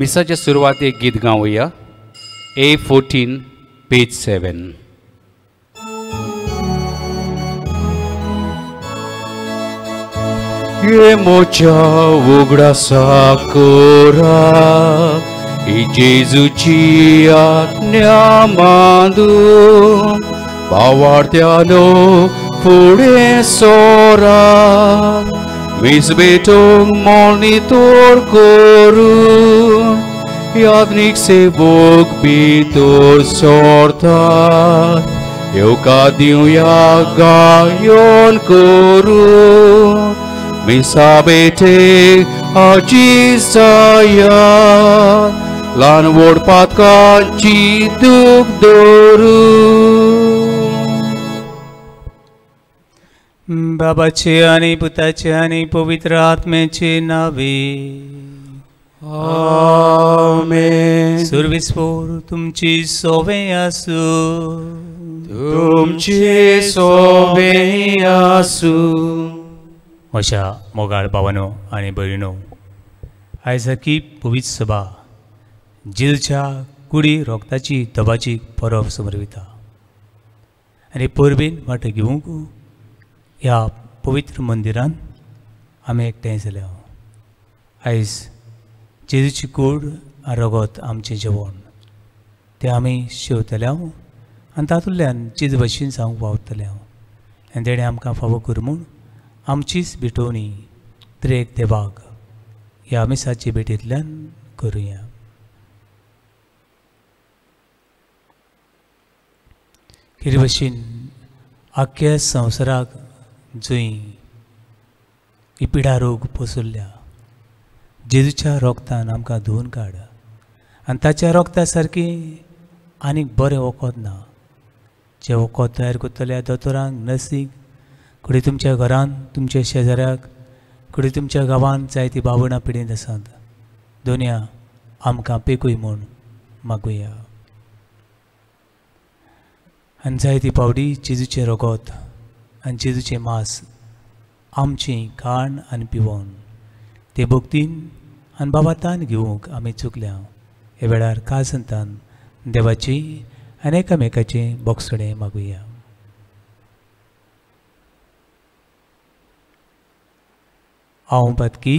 मिसाच्या सुरुवात एक गीत गाऊया ए फोर्टीन पेज सेवन ये मोच्या उघडासा कोरा जेजूची आज्ञा मांदू भावार्थ्यानो पुढे सोरा Izbitog monitor coru, Iadnic se Bog bitor sorta, Eu cadiu ia gaion coru, Mi sa sabete acisaya Lan vor ca ci duk doru बाबाचे आणि पुताचे आणि पवित्र आत्म्याचे नावे आमेन सुरविस्फोर तुमची सोवे असू तुमची सोवे असू अशा मोगाळ बाबानो आणि बहिणो आयजकी पवित्र सभा जिलच्या कुडी रोगताची दबाची परब समर्पिता आणि परबीन वाट घेवंक ह्या पवित्र मंदिरान आमी एकठांय जाल्या आयज जेजूची कूड रगत आमचें जेवण तें आमी हांव आनी तातूंतल्यान जेजू सांगूंक जावंक हांव आनी तेणें आमकां फावो कर म्हूण आमचीच भिटोवणी त्रेक देवाक ह्या मिसाचे भेटेंतल्यान करुया हिरवशीन आख्या संवसाराक जुई ही पिडा रोग पसरल्या जेजूच्या रोगतान आमकां धुवन काड आनी ताच्या रोगता सारकी आनीक बरें वखद ना जें वखद तयार करतल्या दोतोरांक नर्सीक कडे तुमच्या घरान तुमच्या शेजाऱ्याक कडे तुमच्या गांवांत जायतीं बाबणां पिडींत आसात दोनिया आमकां पेकूय म्हूण मागुया आनी जायती पावडी जेजूचें रोगत आनी जेजूचें मास आमचें खाण आनी पिवन ते भोगतीन आनी बाबा तान घेवंक आमी चुकल्या हे वेळार काल संतान देवाची आनी एकामेकाचें बोगसडें मागुया हांव पातकी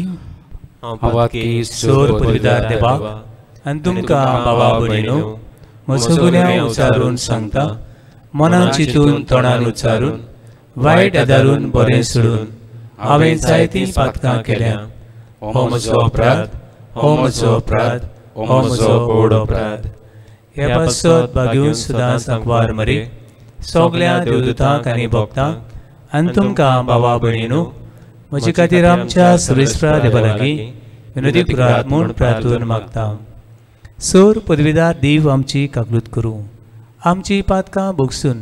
सोर पदवीदार देवाक आनी तुमकां बाबा भयणो म्हजो गुन्यांव उचारून सांगता मनान चिंतून तोंडान उचारून वायट आदारून बरें सोडून हांवें जायतीं पातकां केल्या हो म्हजो अपराध हो म्हजो अपराध हो म्हजो गोड अपराध हे पासत बागेवन सुद्दां सांगवार मरे सगल्या देवदूतांक आनी भक्तांक आनी तुमकां भावा भयणीनू म्हजे खातीर आमच्या सविस्परा देवा लागीं विनोदी पुरात म्हूण प्रार्थून मागता सोर पदवीदार देव आमची काकलूत करूं आमची पातकां भोगसून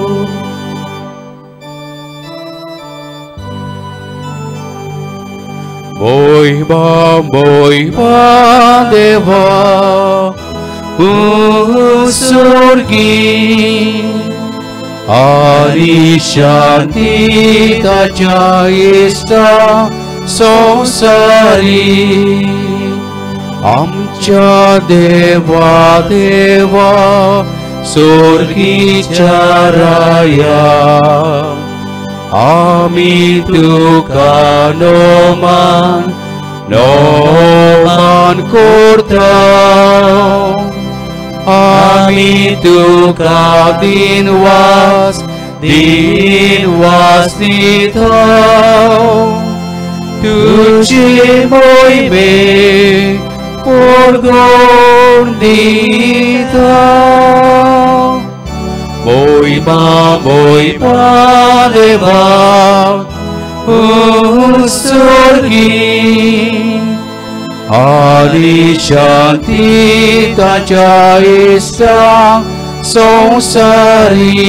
भोंयबा भोंयबा देवा उ स्वर्गी आरी शारती ताच्या सों सारी आमच्या देवा देवा स्वर्गी चाराया আমি তু কানোমান আমি তু কাদিন ওয়াস দিন ওয়াসিত তুচে মইবে পরগন দিত Moima, ba, deva usurgi Hari Shanti Tajaisa Sonsari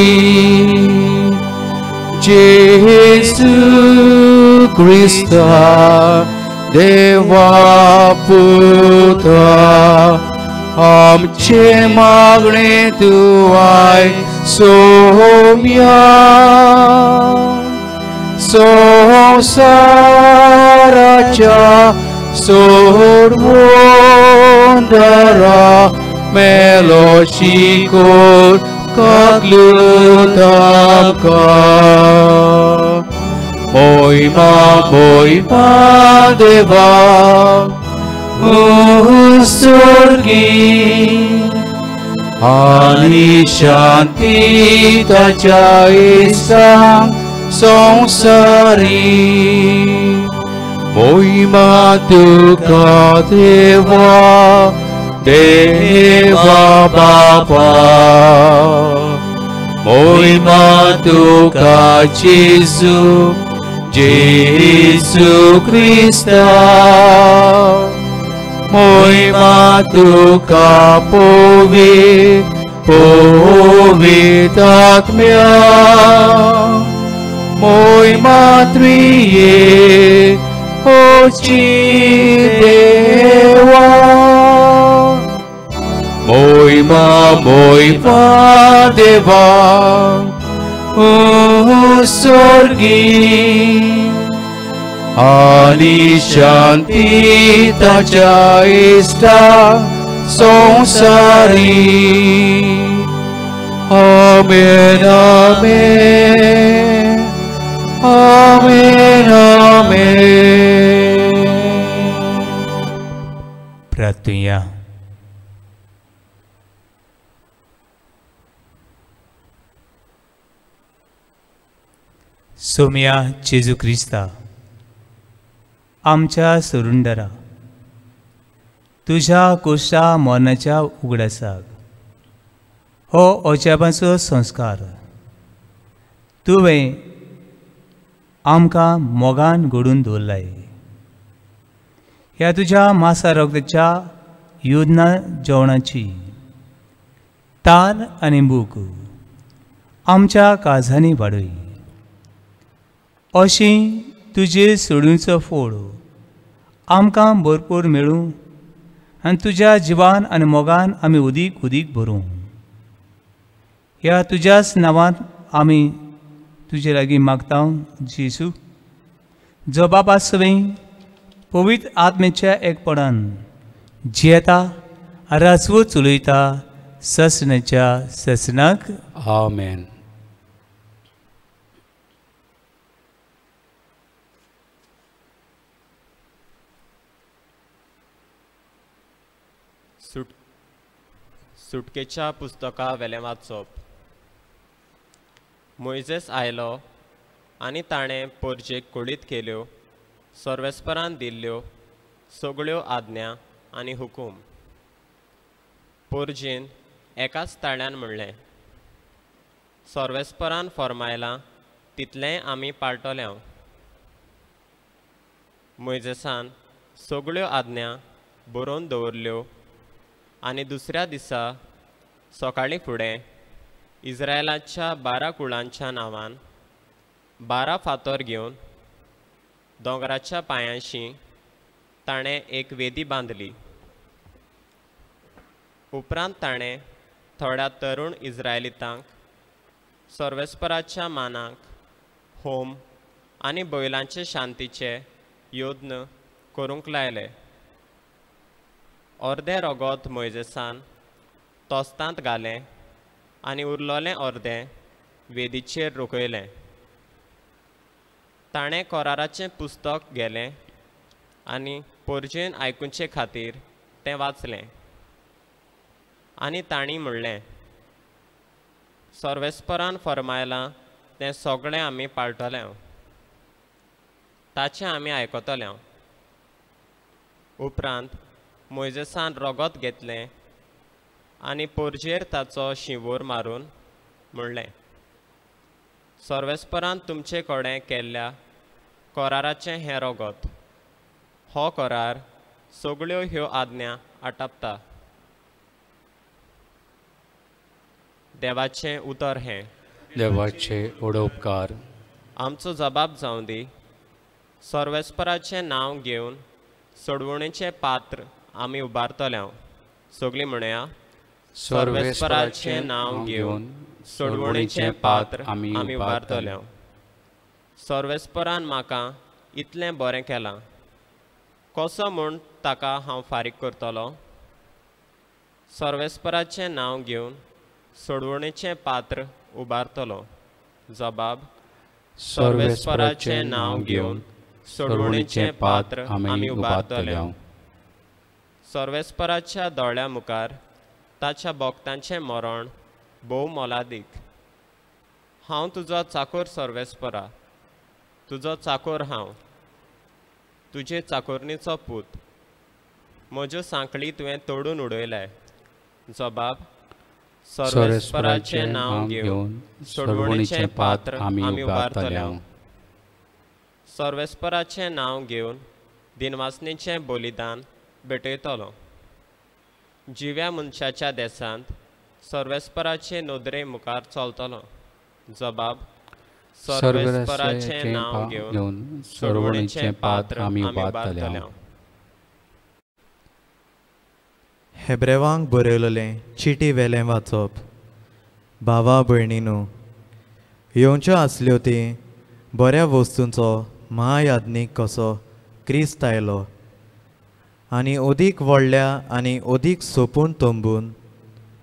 Jesu Krista Deva Putra आमचे मागणे तूं आय सोम्या संसाराच्या सोडवोंदरा मेलो शिकोर कागलू Moi ma, moi ma deva, स्वर्गी आणि शांती ताच्या ईसा संसारी मोहिमा तुका देवा देवा बाबा मोहिमा तुका जेजू जेजू क्रिस्ता Moj matu povi, povi takmja. Moj matrije, oči deva. Moi ma, moj padeva, u uh, sorgi. Ani Shantita Chaista Sonsari Amen, Amen Amen, Amen Pratunya Somia Jesu Christa आमच्या सुरुंडरा तुझ्या कुशा मनाच्या उगडसाक हो ओचेपाचो संस्कार तुवें आमकां मोगान घडून दवरलाय ह्या तुज्या मासा रोगाच्या योजना जेवणाची तार आनी बूक आमच्या काळजांनी वाडय अशी तुझे सोडूचो फोड आमकां भरपूर मेळूं आनी तुज्या जिवान आनी मोगान आमी उदीक उदीक भरू ह्या तुज्याच नांवांत आमी तुजे लागीं मागता जेसू जो बाबा सवयी पवित्र आत्मेच्या एकपणान जियेता रसवू चुलयता ससण्याच्या ससनाक आमेन सुट सुटकेच्या पुस्तका वेले वाचप मोयजेस आयलो आनी ताणें पोरजेक कोळीत केल्यो सर्वेस्परान दिल्ल्यो सगळ्यो आज्ञा आनी हुकूम पोरजेन एकाच ताळ्यान म्हणलें सर्वेस्परान फर्मायलां तितलेंय आमी पाळटोल्यांव मोयजेसान सगळ्यो आज्ञा बरोवन दवरल्यो आनी दुसऱ्या दिसा सकाळी फुडें इस्रायलाच्या बारा कुळांच्या नांवान बारा फातोर घेवन दोंगराच्या पायांशी ताणें एक वेदी बांदली उपरांत ताणें थोड्या तरुण इज्रायलितांक सर्वेस्पराच्या मानांक होम आनी बैलांचे शांतीचे यत्न करूंक लायले अर्दे रगत मोयजेसान तोस्तांत घालें आनी उरलोलें अर्दें वेदीचेर रोखयलें ताणें कोराराचें पुस्तक गेलें आनी पोरजेन आयकुचे खातीर तें वाचले आनी ताणी म्हणलें सर्वेस्परान फरमायलां तें सगळें आमी पाळटलें ताचें आमी आयकतलें उपरांत मोयजेसान रगत घेतलें आनी पोरजेर ताचो शिवोर मारून म्हणलें सर्वेस्परान तुमचे कडेन केल्या कोराराचें हें रगत हो करार सगळ्यो ह्यो आज्ञा आटापता देवाचें उतर हें देवाचे उडोपकार आमचो जबाब जावं दी सर्वेस्पराचें नांव घेवन सोडवणेचें पात्र आमी उबारतले हांव सगळीं म्हणया सर्वेश्वराचे नाव घेवन सोडवणीचे पात्र आमी उबारतले हांव सर्वेस्परान म्हाका इतलें बरें केलां कसो म्हूण ताका हांव फारीक करतलो सर्वेस्पराचें नांव घेवन सोडवणेचें पात्र उबारतलो जबाब सर्वेस्पराचें नांव घेवन सोडवणेचें पात्र आमी उबारतले हांव सर्वेस्पराच्या दोळ्या मुखार ताच्या भोगतांचें मरण भोव मोलादीक हांव तुजो चाकोर सर्वेस्परा तुजो चाकोर हांव तुजे चाकोरणीचो पूत म्हज्यो सांकळी तुवें तोडून उडयलाय जबाब सर्वेस्पराचें नांव घेवन सोडवणीचें पात्र आमी उबारतले सर्वेस्पराचें नांव घेवन दिनवासनीचें बलिदान भेटयतलो जिव्या मनशाच्या देसांत सर्वेस्पराचे नोदरे मुखार चलतलो जबाब सर्वेस्पराचे नाव घेवन सर्वणीचे पात्र आमी वाचतले हेब्रेवांक बरयलेलें चिटी वेलें वाचप भावा भयणीनो येवच्यो आसल्यो ती बऱ्या वस्तूंचो महायाज्ञीक कसो क्रिस्त आयलो आनी अधिक वडल्या आनी ओदीक सोपून तोंबून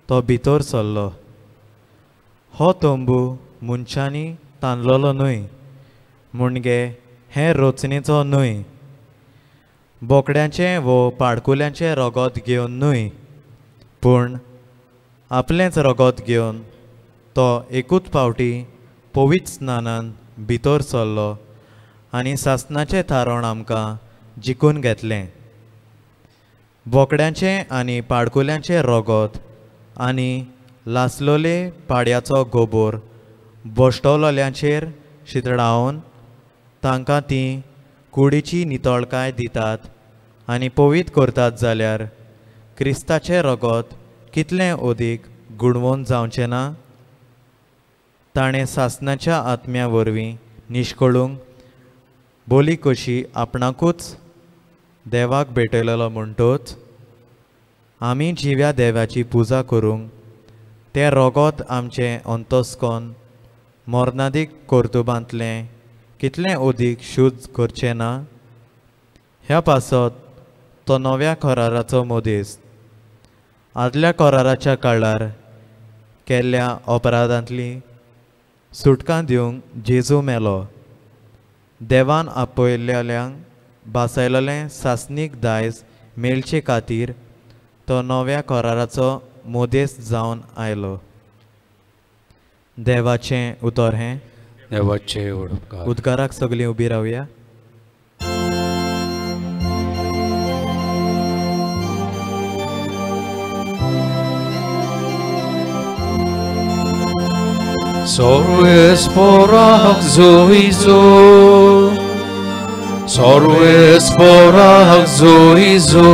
तो भितर सरलो हो तोंबू मनशांनी तानलोलो न्हय म्हणगे हे रोचणेचो न्हय बोकड्यांचें वो पाडकुल्यांचे रगत घेवन न्हय पूण आपलेंच रगत घेवन तो एकूच फावटी पोवीत स्नानान भितर सरलो आनी सासनाचें थारण आमकां जिखून घेतलें बोकड्यांचे आणि पाड़कुल्यांचे रगत, आणि लासलोले पाड्याचो गोबोर बोश्टोलोल्यांचेर शितडावन तांकां ती कुडीची नितळकाय दितात आणि पवीत करतात जाल्यार क्रिस्ताचे रगत कितले ओदीक गुणवून जावचें ना ताणें सासनाच्या आत्म्या वरवीं निश्कळूंक बोली कशी आपणाकूच देवाक भेटयलेलो म्हणटोच आमी जिव्या देवाची पुजा करूंक ते रोगोत आमचे अंतस्कोन मोरनादीक कोर्तुबांतलें कितलें ओदीक शूज करचें ना ह्या पासत तो नव्या कोराराचो मोदीस आदल्या कोराराच्या काळार केल्ल्या अपराधांतली सुटका दिवंक जेजू मेलो देवान आपयल्ल्यांक बासायलोलें सासनीक दायज मेळचे खातीर तो नव्या कराराचो मोदेस जावन आयलो देवाचें उतर हें देवाचें उदकाराक सगळीं उबी रावया Soru es जोई जो Sorwes porach zo i zo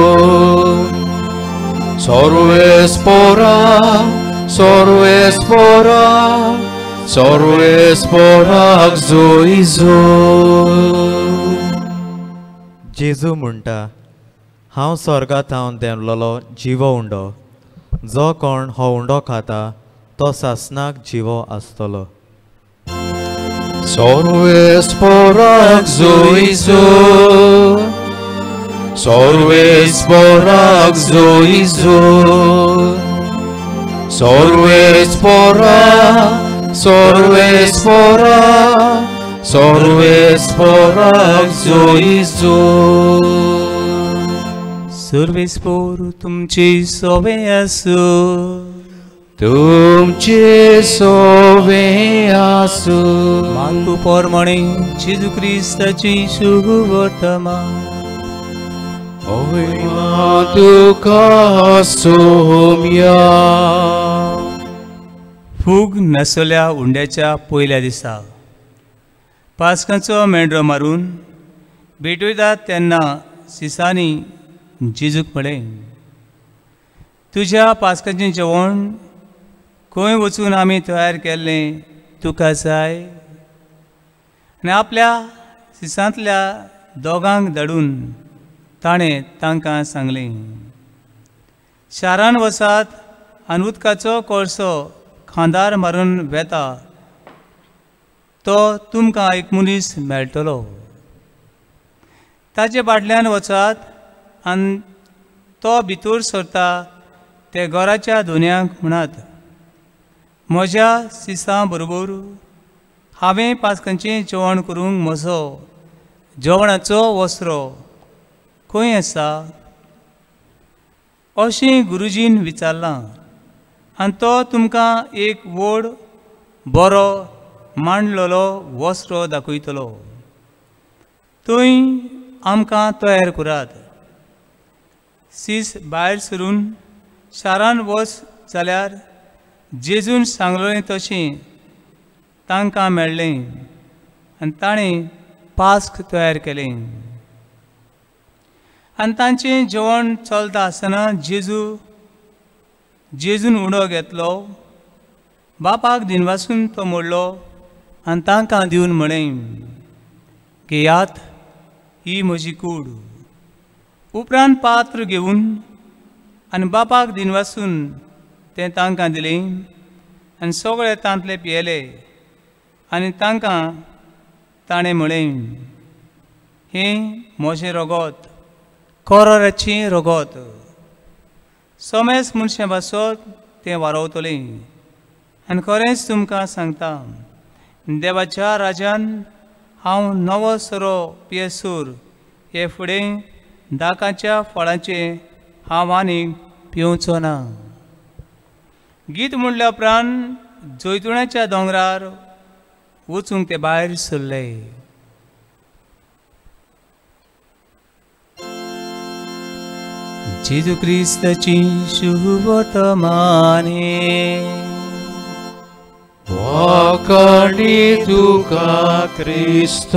Sorwes porach Sorwes porach Sorwes हांव स्वर्गांत उंडो जो कोण हो उंडो खाता तो सासनाक जिवो आसतलो Sorrow is for Agzu Izu Sorrow is for Agzu Izu Sorrow is for Sorrow is for Sorrow is for Sorrow is for Sobe Asu तुमचे सोवे आसू मागू पोरमणे जिजू क्रिस्ताची शुभ ओय फुग नसल्या उंड्याच्या पयल्या दिसा पासकांचो मेंढरो मारून भेटयतात तेन्ना सिसांनी जिजूक म्हणे तुज्या पासकांचें जेवण खंय वचून आमी तयार केल्लें तुका जाय आनी आपल्या शिसांतल्या दोगांक धाडून ताणें तांकां सांगलें शारांत वसात आनी उदकाचो कोळसो खांदार मारून वेता तो तुमकां एक मनीस मेळटलो ताचे बाटल्यान वचात आनी तो भितर सरता ते घराच्या दुन्यांक म्हणात म्हज्या सिसां बरोबर हांवें पासकांचें जेवण करूंक म्हजो जेवणाचो वस्त्रो खंय आसा अशें गुरुजीन विचारलां आनी तो तुमकां एक व्हड बरो मांडलोलो वस्त्रो दाखयतलो थंय आमकां तयार करात सीस भायर सरून शारान वच जाल्यार जेजून सांगलें तशें तांकां मेळ्ळें आनी ताणें पास्क तयार केलें आनी तांचें जेवण चलता आसतना जेजू जेजून उडो घेतलो बापाक दिनवासून तो मोडलो आनी तांकां दिवन म्हणें घेयात ही म्हजी कूड उपरांत पात्र घेवन आनी बापाक दिनवासून तें तांकां दिली, आनी सगळे तांतले पियेले आनी तांकां ताणें म्हळें हें म्हजें रोगोत कोरोराची रोगोत सोमेस मनशे बसत तें वारोवतलें आनी खरेंच तुमकां सांगता देवाच्या राजान हांव नवो सरो पियेसूर हे फुडें दाकाच्या फळांचे हांव आनी पिवचो ना गीत म्हणल्या उपरांत जैतुणाच्या दोंगरार वचूंक ते भायर सरले जेजू क्रिस्ताची माने Wakani तुका क्रिस्त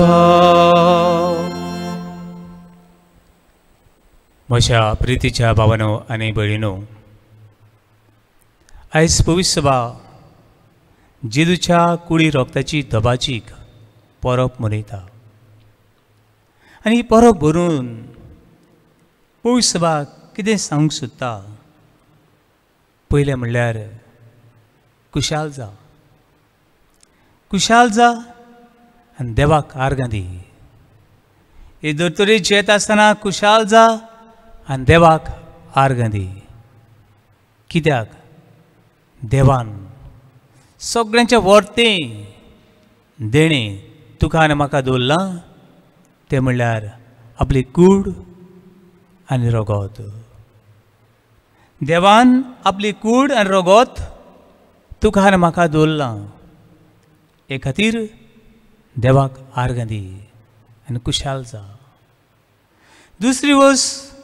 म्हज्या प्रितीच्या भावनो आनी भयणो आयज पवीस सभा जेजूच्या कुडी रोगताची दबाचीक परब मनयता आनी ही परब भरून पवीस सभा कितें सांगूंक सोदता पयलें म्हणल्यार कुशाल जा खुशाल जा आनी देवाक आर्गां दी हे दोतोरी जेत आसतना कुशाल जा आनी देवाक आर्गां दी कित्याक देवान सगळ्यांचे वर्ते देणे तुका आनी म्हाका दवरलां तें म्हणल्यार आपली कूड आनी रगत देवान आपली कूड आनी रगत तुका आनी म्हाका दवरलां हे खातीर देवाक आर्गां दी आनी खुशाल जा दुसरी वस्त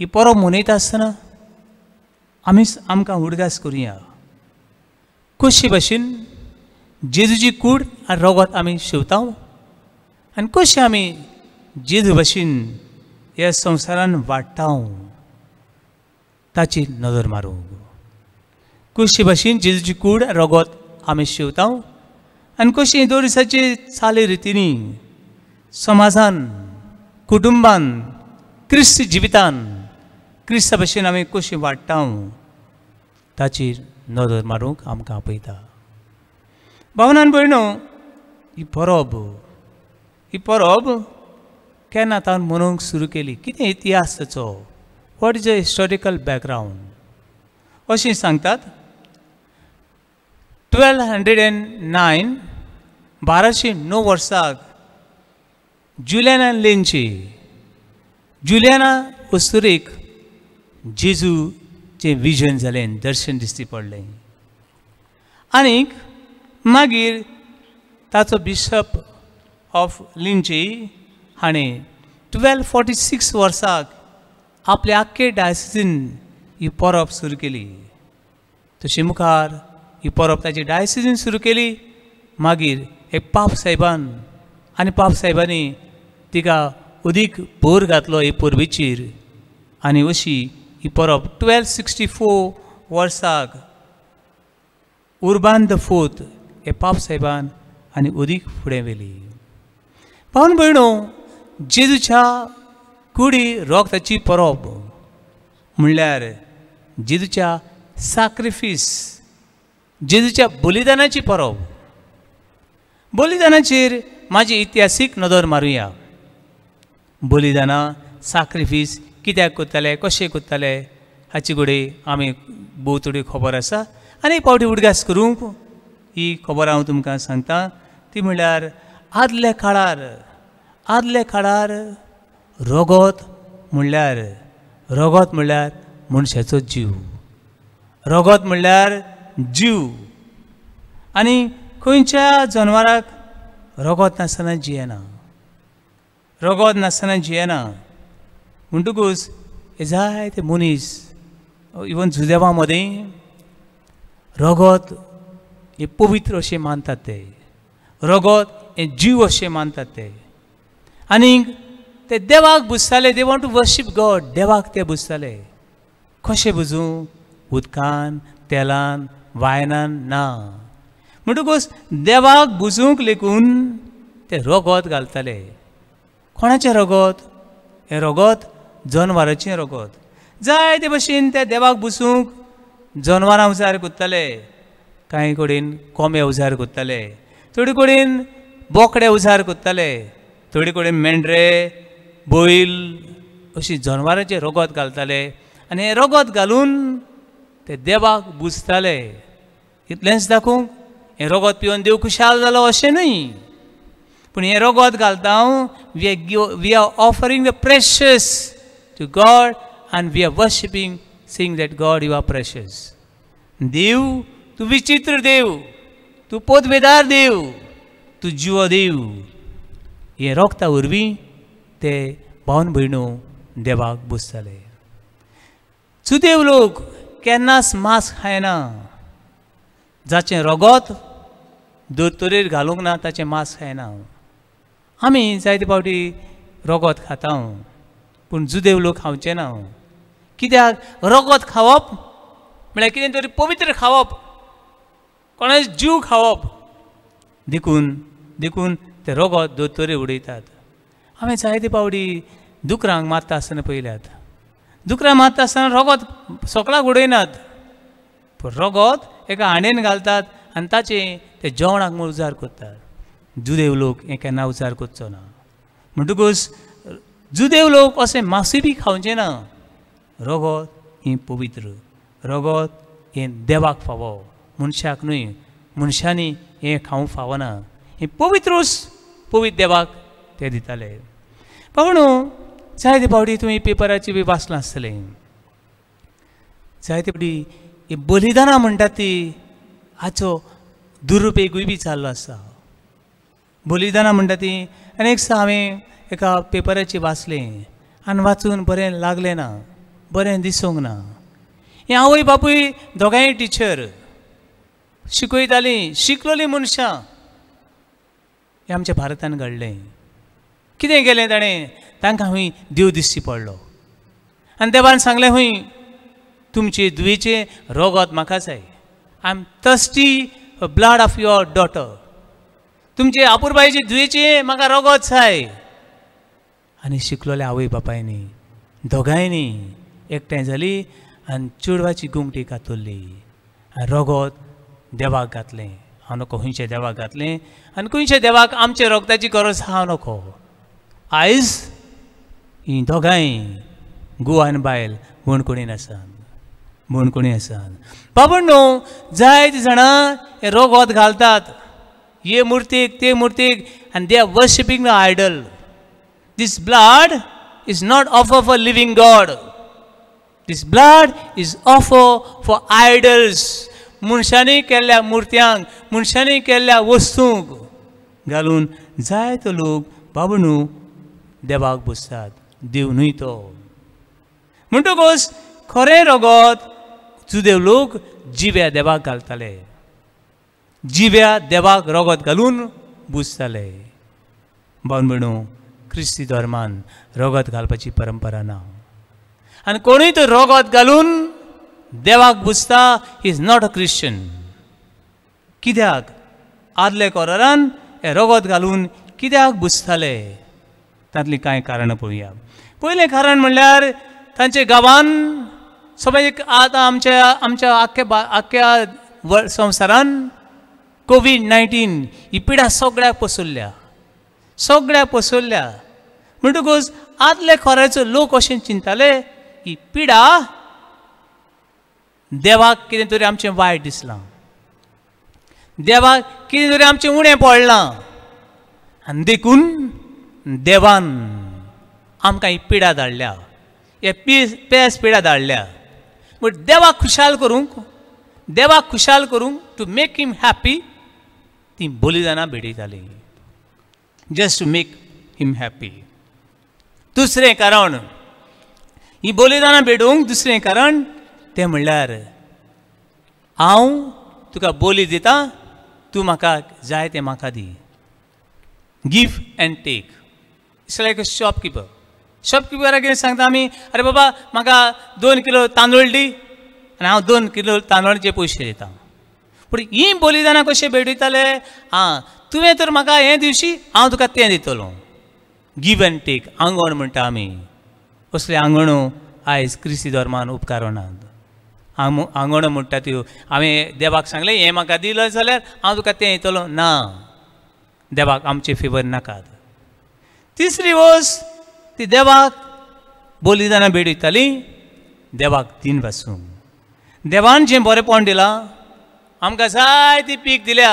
ही परब मनयता आसतना आम्ही आमकां उडगास करुया कशी भाशेन जेजूची कूड आनी रगत आमी शिवता आनी कशी आमी जेजू भाशेन ह्या संवसारान वाडटाव ताची नजर मारूंक कशी भाशेन जेजूची कूड रगत आमी शिवता आनी कशी दोन दिसाचे चाली रितीनी समाजान कुटुंबान क्रिस्त जिवितान क्रिस्त भशेन आम्ही कशी वाडटा ताचेर नदर मारूंक आमकां आपयता भावनान भयणो ही परब ही परब केन्ना तावन मनोवंक सुरू केली कितें इतिहास ताचो what is a historical background अशें सांगतात ट्वेल्व हंड्रेड एंड नायन बाराशे णव वर्साक जुलियाना लेनची जुलियाना ओस्तुरीक जेजूचें विजन जालें दर्शन दिश्टी पडलें आनीक मागीर ताचो बिशप ऑफ लिंची हाणें टुवेल्व फोर्टी सिक्स वर्साक आपले आख्खे डायसिसीन ही परब सुरू केली तशी मुखार ही परब ताची डायसिसीन सुरू केली मागीर एक पाप साहेबान आनी पाप साहेबांनी तिका उदीक भोर घातलो हे परबेचेर आनी अशी ही परब ट्वेल्व सिक्स्टी फोर वर्साक उर्बान द फोर्थ हे पापसाहेबान आनी उदीक फुडें व्हेली पावन भयणो जेजूच्या कुडी रोगताची परब म्हणल्यार जेजूच्या साक्रिफीस जेजूच्या बलिदानाची परब बलिदानाचेर माझी इतिहासीक नदर मारुया बलिदानां साक्रिफीस कित्याक कोत्ताले कशें कोत्ताले हाची घुडे आमी भोवतडी खबर आसा आणि पावटी उडगास करूं ही खबर हांव तुमकां सांगता ती म्हळ्यार आदल्या काळार आदल्या काळार रगत म्हणल्यार रगत म्हणल्यार मनशाचो जीव रगत म्हणल्यार जीव आनी खंयच्या जनवराक रगत नासतना जियेना रगत नासतना जियेना म्हणटकूच हे जायते मनीस इवन जुदेवा मदें रगत हे पवित्र अशें मानतात ते रगत हे जीव अशें मानतात ते आनीक ते देवाक बुजताले they want to worship God देवाक ते बुजताले कशें बुजूं उदकान तेलान वायनान ना म्हणटकूच देवाक बुजूंक लेगून ते रगत घालताले कोणाचें रगत हें रगत जनवराचें रगत जाय ते भशेन ते देवाक बसूंक जनवरां उजार कोत्ताले कांय कडेन कोंबे उजार कोत्ताले थोडे कडेन बोकडे उजार कोत्ताले थोडे कडेन मेंढरे बैल अशी जनवरांचें रगत घालताले आनी हें रगत घालून ते देवाक बुजताले इतलेंच दाखोवंक हें रोगत पिवन देव खुशाल जालो अशें न्हय पूण हें रोगत घालता हांव we we are offering the precious to God and we are worshipping, saying that God, you are precious. Dev, tu Vichitra Dev, tu Podvedar Dev, tu jiva Dev. हे रोखतावरवी ते भावन भयणो देवाक बुजताले सुदेव लोक केन्नाच मास्क खायना जाचें रगत दोतोरेर घालूंक ना ताचें मास्क खायना आमी जायते फावटी रगत खाता पूण जुदेव लोक खावचे ना हो. कित्याक रगत खावप म्हळ्यार कितें तरी पवित्र खावप कोणाचे जीव खावप देखून देखून ते रगत दोतोरे उडयतात हांवें जायते पावडी दुकरांक मारता आसतना पळयल्यात दुकरां मारता आसतना रगत सोकलाक उडयनात पूण रगत एका हांडेन घालतात आनी ताचे ते जेवणाक म्हूण उजार करतात जुदेव लोक हे केन्ना उजार करचो ना म्हणटकूच जुदेव लोक असे बी खावचे ना रगत ही पवित्र रगत हे देवाक फावो मनशाक न्हय मनशांनी हे खावंक फावना हे पवित्रूच पवित्र देवाक ते दिताले पूण जायते फावटी तुम्ही पेपराची बी वाचलां आसतलें जायते फावटी ही बलिदानां म्हणटात ती हाचो दुरुपेगूय बी चाललो आसा बलिदानां म्हणटा ती आनी एक हांवें एका पेपराचे वाचलें आणि वाचून बरें लागले ना बरें दिसूंक ना हे आवय बापूय दोगांय टिचर शिकयतालीं शिकलोली मनशां हे आमच्या भारतान घडलें कितें केलें ताणें तांकां हूंय देव दिश्टी पडलो आनी देवान सांगलें खंय तुमचे दुयेचे रोगत म्हाका जाय I am thirsty blood of your daughter तुमचे आपुरबायेचे दुयेचे म्हाका रोगोत जाय आणि शिकलोले आवय बापायनी दोगांयनी एकठांय जाली आनी चेडवाची गुमटी कातोरली आनी रगत देवाक घातलें हांव नको खंयच्या देवाक घातलें आनी खंयच्या देवाक आमचे रगताची गरज हांव नको आयज ही दोगांय घोव आनी बायल कोणीन म्हूण कोणी आसात बाबण न्हू जायत जाणां हे रगत घालतात ये मुर्तीक ते मुर्तीक आनी they are worshipping idol This blood is not offer for living God. This blood is offer for idols. मनशांनी केल्ल्या मुर्त्यांक मनशांनी केल्ल्या वस्तूंक घालून जाय तो लोक बाबणू देवाक बसतात देव तो म्हणटकच खरें रगत जुदेव लोक जिव्या देवाक घालताले जिव्या देवाक रगत घालून बुजताले बावन क्रिस्ती धर्मान रगत घालपाची परंपरा ना आनी कोणूय तर रोगत घालून देवाक बुजता इज नॉट अ क्रिश्चन कित्याक आदले कोरारान हे रोगत घालून कित्याक बुजताले तातलीं कांय कारणां पळोवया पयलें कारण म्हणल्यार तांचे गांवान समज एक आतां आमच्या आमच्या आख्या बा आख्या संवसारान कोवीड नायन्टीन ही पिडा सगळ्याक पसरल्या सगळ्या पसरल्या म्हणटकूच आदले खोऱ्याचो लोक अशें चिंताले की पिडा देवाक कितें तरी आमचें वायट दिसलां देवाक कितें तरी आमचें उणें पडलां आनी देखून देवान आमकां ही पिडा धाडल्या हे पी पेस पिडा धाडल्या म्हण देवाक खुशाल करूंक देवाक खुशाल करूंक टू मेक हीम हॅप्पी तीं बलिदानां भेटयतालीं just to make him happy दुसरें कारण ही बलयताना भेटूंक दुसरें कारण तें म्हणल्यार हांव तुका बोली दिता तूं म्हाका जाय तें म्हाका दी gift and take it's like a shopkeeper शॉपकिपराक कितें सांगता आमी अरे बाबा म्हाका दोन किलो तांदूळ दी आनी हांव दोन किलो तांदळाचे पयशे दिता पूण ही बलिदानां कशें भेटयताले आं तुवें तर म्हाका हे दिवशी हांव तुका तें दितलो गिव एंड टेक आंगण म्हणटा आमी असले आंगणो आयज क्रिस्ती धर्मान उपकारनात आम आंगणो म्हणटा त्यो हांवें देवाक सांगलें हें म्हाका दिलो जाल्यार हांव तुका तें दितलो ना देवाक आमचे फेवर नाकात तिसरी वस ती देवाक बलिदानां भेट दिताली देवाक दिन वासूंक देवान जें बरेंपण दिलां आमकां जाय ती पीक दिल्या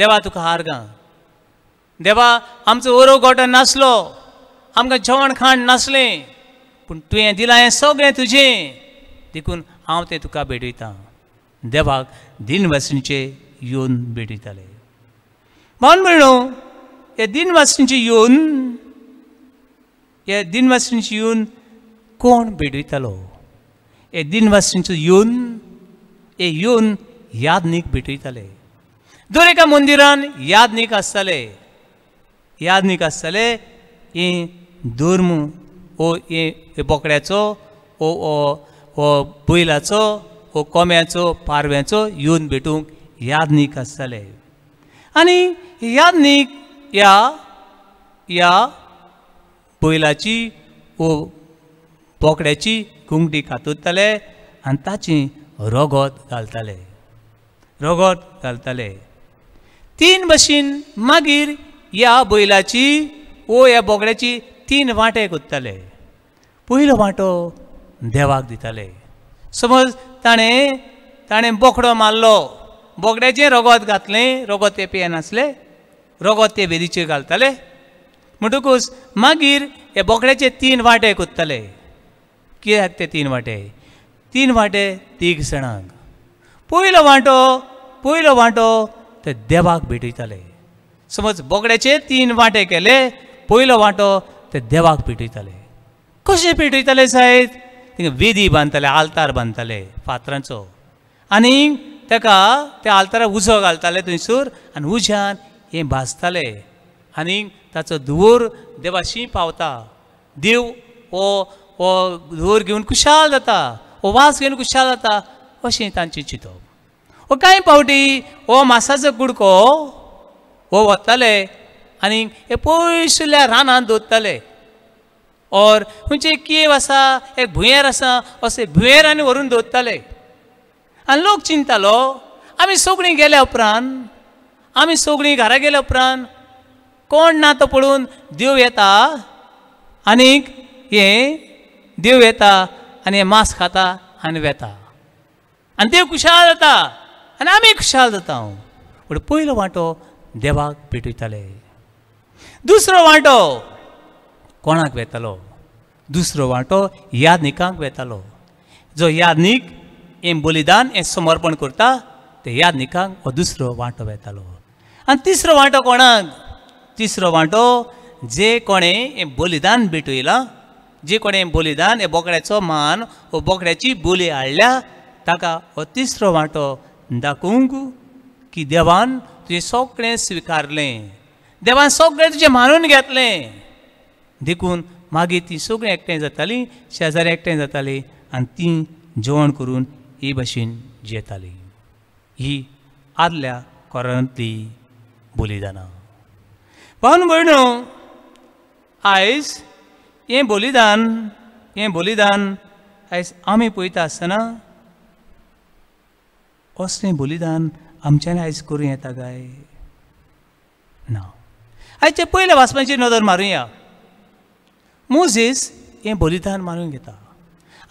देवा तुका हारगा देवा आमचो ओरो गोठो नासलो आमकां जेवण खाण नासलें पूण तुवें दिलां हें सगळें तुजें देखून हांव तें तुका भेटयतां देवाक दिनवासींचे येवन भेटयताले म्हणून म्हणू हे दिनवासींचे येवन हे दिनवासींचे येवन कोण भेटयतालो हे दिनवासींचो येवन हे येवन यादनीक भेटयताले एका मंदिरान यादनीक आसताले यादनीक आसताले ही दुर्म ओ बोकड्याचो ओ ओ बैलाचो ओ कोम्याचो पारव्याचो येवन भेटूंक यादनीक आसताले आनी यादनीक ह्या ह्या बैलाची ओ बोकड्याची कुंगडी कातुरताले आनी ताची रगत घालताले रगत घालताले तीन भशेन मागीर या बैलाची वो ह्या बोगड्याची तीन वांटे कोत्ताले पयलो वांटो देवाक दिताले समज ताणें ताणें बोकडो मारलो बोगड्याचें रगत घातलें रगत पिये नासलें रगत ते वेदीचेर घालताले म्हणटकूच मागीर हे बोकड्याचे तीन वांटे कोत्ताले कित्याक ते तीन वांटे तीन वांटे तीग सणांक पयलो वांटो पयलो वांटो ते देवाक भेटयताले समज बोगड्याचे तीन वांटे केले पयलो वांटो ते देवाक पेटयताले कशे पेटयताले सायत तिंगा वेदी बांदताले आलतार बांदताले फातरांचो आनी ताका त्या आल्ताराक उजो घालताले थंयसर आनी उज्यान हें भाजताले आनी ताचो धुंवर देवाशी पावता देव हो हो धुंवर घेवन खुशाल जाता हो वास घेवन खुशाल जाता अशें तांचें चिंतप कांय फावटी हो मासाचो कुडको हो वताले आनी हे पयसुल्या रानांत दवरताले और खंयचे केव आसा एक भुंयेर आसा असे भुंयेर आनी व्हरून दोत्ताले आनी लोक चिंतालो आमी सगळीं गेल्या उपरांत आमी सगळीं घरा गेल्या उपरांत कोण ना तो पळोवन देव येता आनीक हे देव येता आनी हे मांस खाता आनी वेता आनी देव खुशाल जाता आनी आमी खुशाल जाता हांव पूण वाटो देवा देवाक पेटयताले दुसरो वाटो को वेतालो दुसरो वाटो यादनिकांक वेतालो जो यादनीक ये बलिदान ये समर्पण करता तो यादनिकांक वो दुसरो वाटो वेतालो तीसरो वाटो को तीसरो वाटो जे को बलिदान भेटयलां जे को बलिदान बोकड़ो मान वो बोकड़ी बोली हाड़ा ताका वो तीसरो वाटो दाखोवंक की देवान तुजें सगळें स्विकारलें देवान सगळें तुजें मानून घेतलें देखून मागीर ती सगळीं एकठांय जातालीं शेजारी एकठांय जातालीं आनी तीं जेवण करून हे भाशेन जेतालीं ही आदल्या कोरांतली बलिदानां पण भयणो आयज हें बलिदान हें बलिदान आयज आमी पळयता आसतना असलें बलिदान आमच्यान आयज करूं येता काय ना आयचे पयल्या वाचपाची नदर मारुया मोजीस हें बलिदान मारून घेता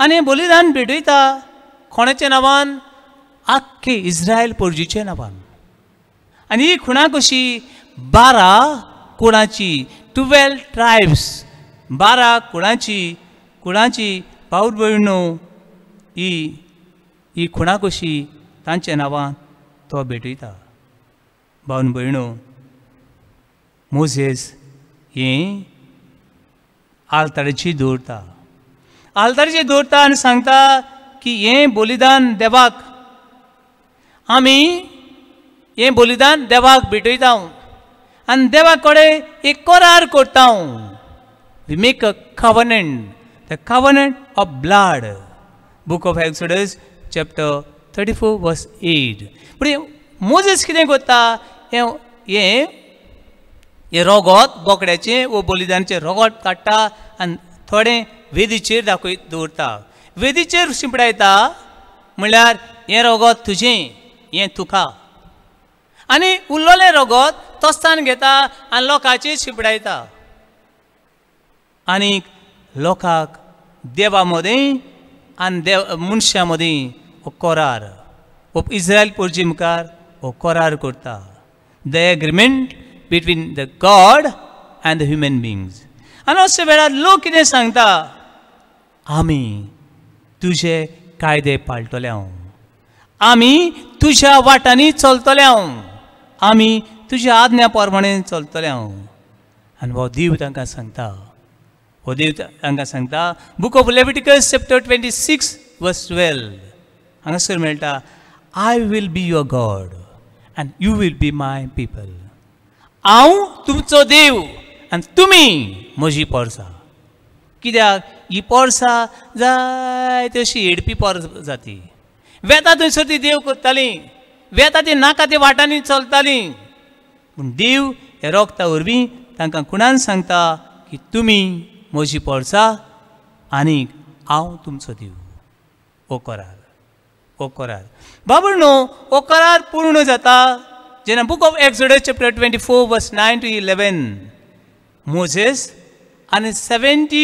आनी हें बलिदान भेटयता कोणाच्या नांवान आख्खे इज्रायल पोर्जीच्या नांवान आनी ही खुणा कशी बारा कुळांची टुवेल्व ट्रायब्स बारा कुळांची कुळांची पावल भयणू ही ही खुणा कशी तांच्या नांवान तो भेटयता भावन भयणो मोजेस हें आलतारेची दवरता आलतारेची दवरता आनी सांगता की हें बलिदान देवाक आमी हें बलिदान देवाक भेटयता आनी देवा कडेन एक करार करता we make a covenant the covenant of blood book of Exodus chapter thirty four verse eight म्हणून मोजेस कितें करता हें हें हें रोगोत बोकड्याचें वो बलिदानाचें रोगोत काडटा आनी थोडें वेदीचेर दाखय दवरता वेदीचेर शिंपडायता म्हळ्यार हें रोगोत तुजें हें तुका आनी उरलोलें रोगोत तस्तान घेता आनी लोकांचेर शिंपडायता आनीक लोकांक देवा मदीं आनी देव मनशां मदीं वो करार वो इज़राइल पुरजी मुखार वो करार करता the agreement between the God and the human beings आनी अशे वेळार लोक कितें सांगता आमी तुजे कायदे पाळटले हांव आमी तुज्या वाटांनी चलतले हांव आमी तुज्या आज्ञा प्रमाणे चलतले हांव आनी हो देव तांकां सांगता हो देव तांकां सांगता book of Leviticus chapter twenty six verse twelve हांगासर मेळटा I will be your God and you will be my people हांव तुमचो देव आनी तुमी म्हजी पोरसां कित्याक ही पोरसां जाय तशी हेडपी पोरस जाती वेता थंयसर ती देव करतालीं वेता ती नाका ते वाटांनी चलतालीं पूण देव हे रोखता वरवीं तांकां कुणान सांगता की तुमी म्हजी पोरसां आनीक हांव तुमचो देव ओ हो करार बाबर न्हू हो करार पूर्ण जाता जेन्ना book of Exodus chapter twenty four verse nine to eleven Moses आनी seventy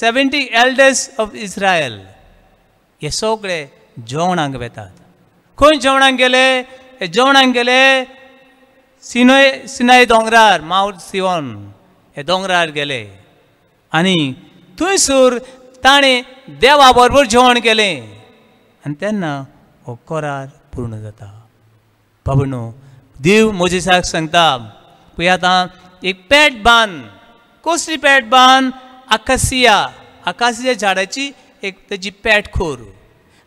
seventy elders of Israel हे सगळे जेवणांक वेतात खंय जेवणांक गेले जेवणांक गेले सिनोय सिनाय दोंगरार माउंट सिवन हे दोंगरार गेले आनी थंयसर ताणें देवा बरोबर जेवण केलें आनी तेन्ना हो करार पूर्ण जाता बाबणो देव मोजिसाक सांगता पळय आतां एक पेट बांद कसली पेट बांद आकासिया आकासिया झाडाची एक तेजी पेट खोर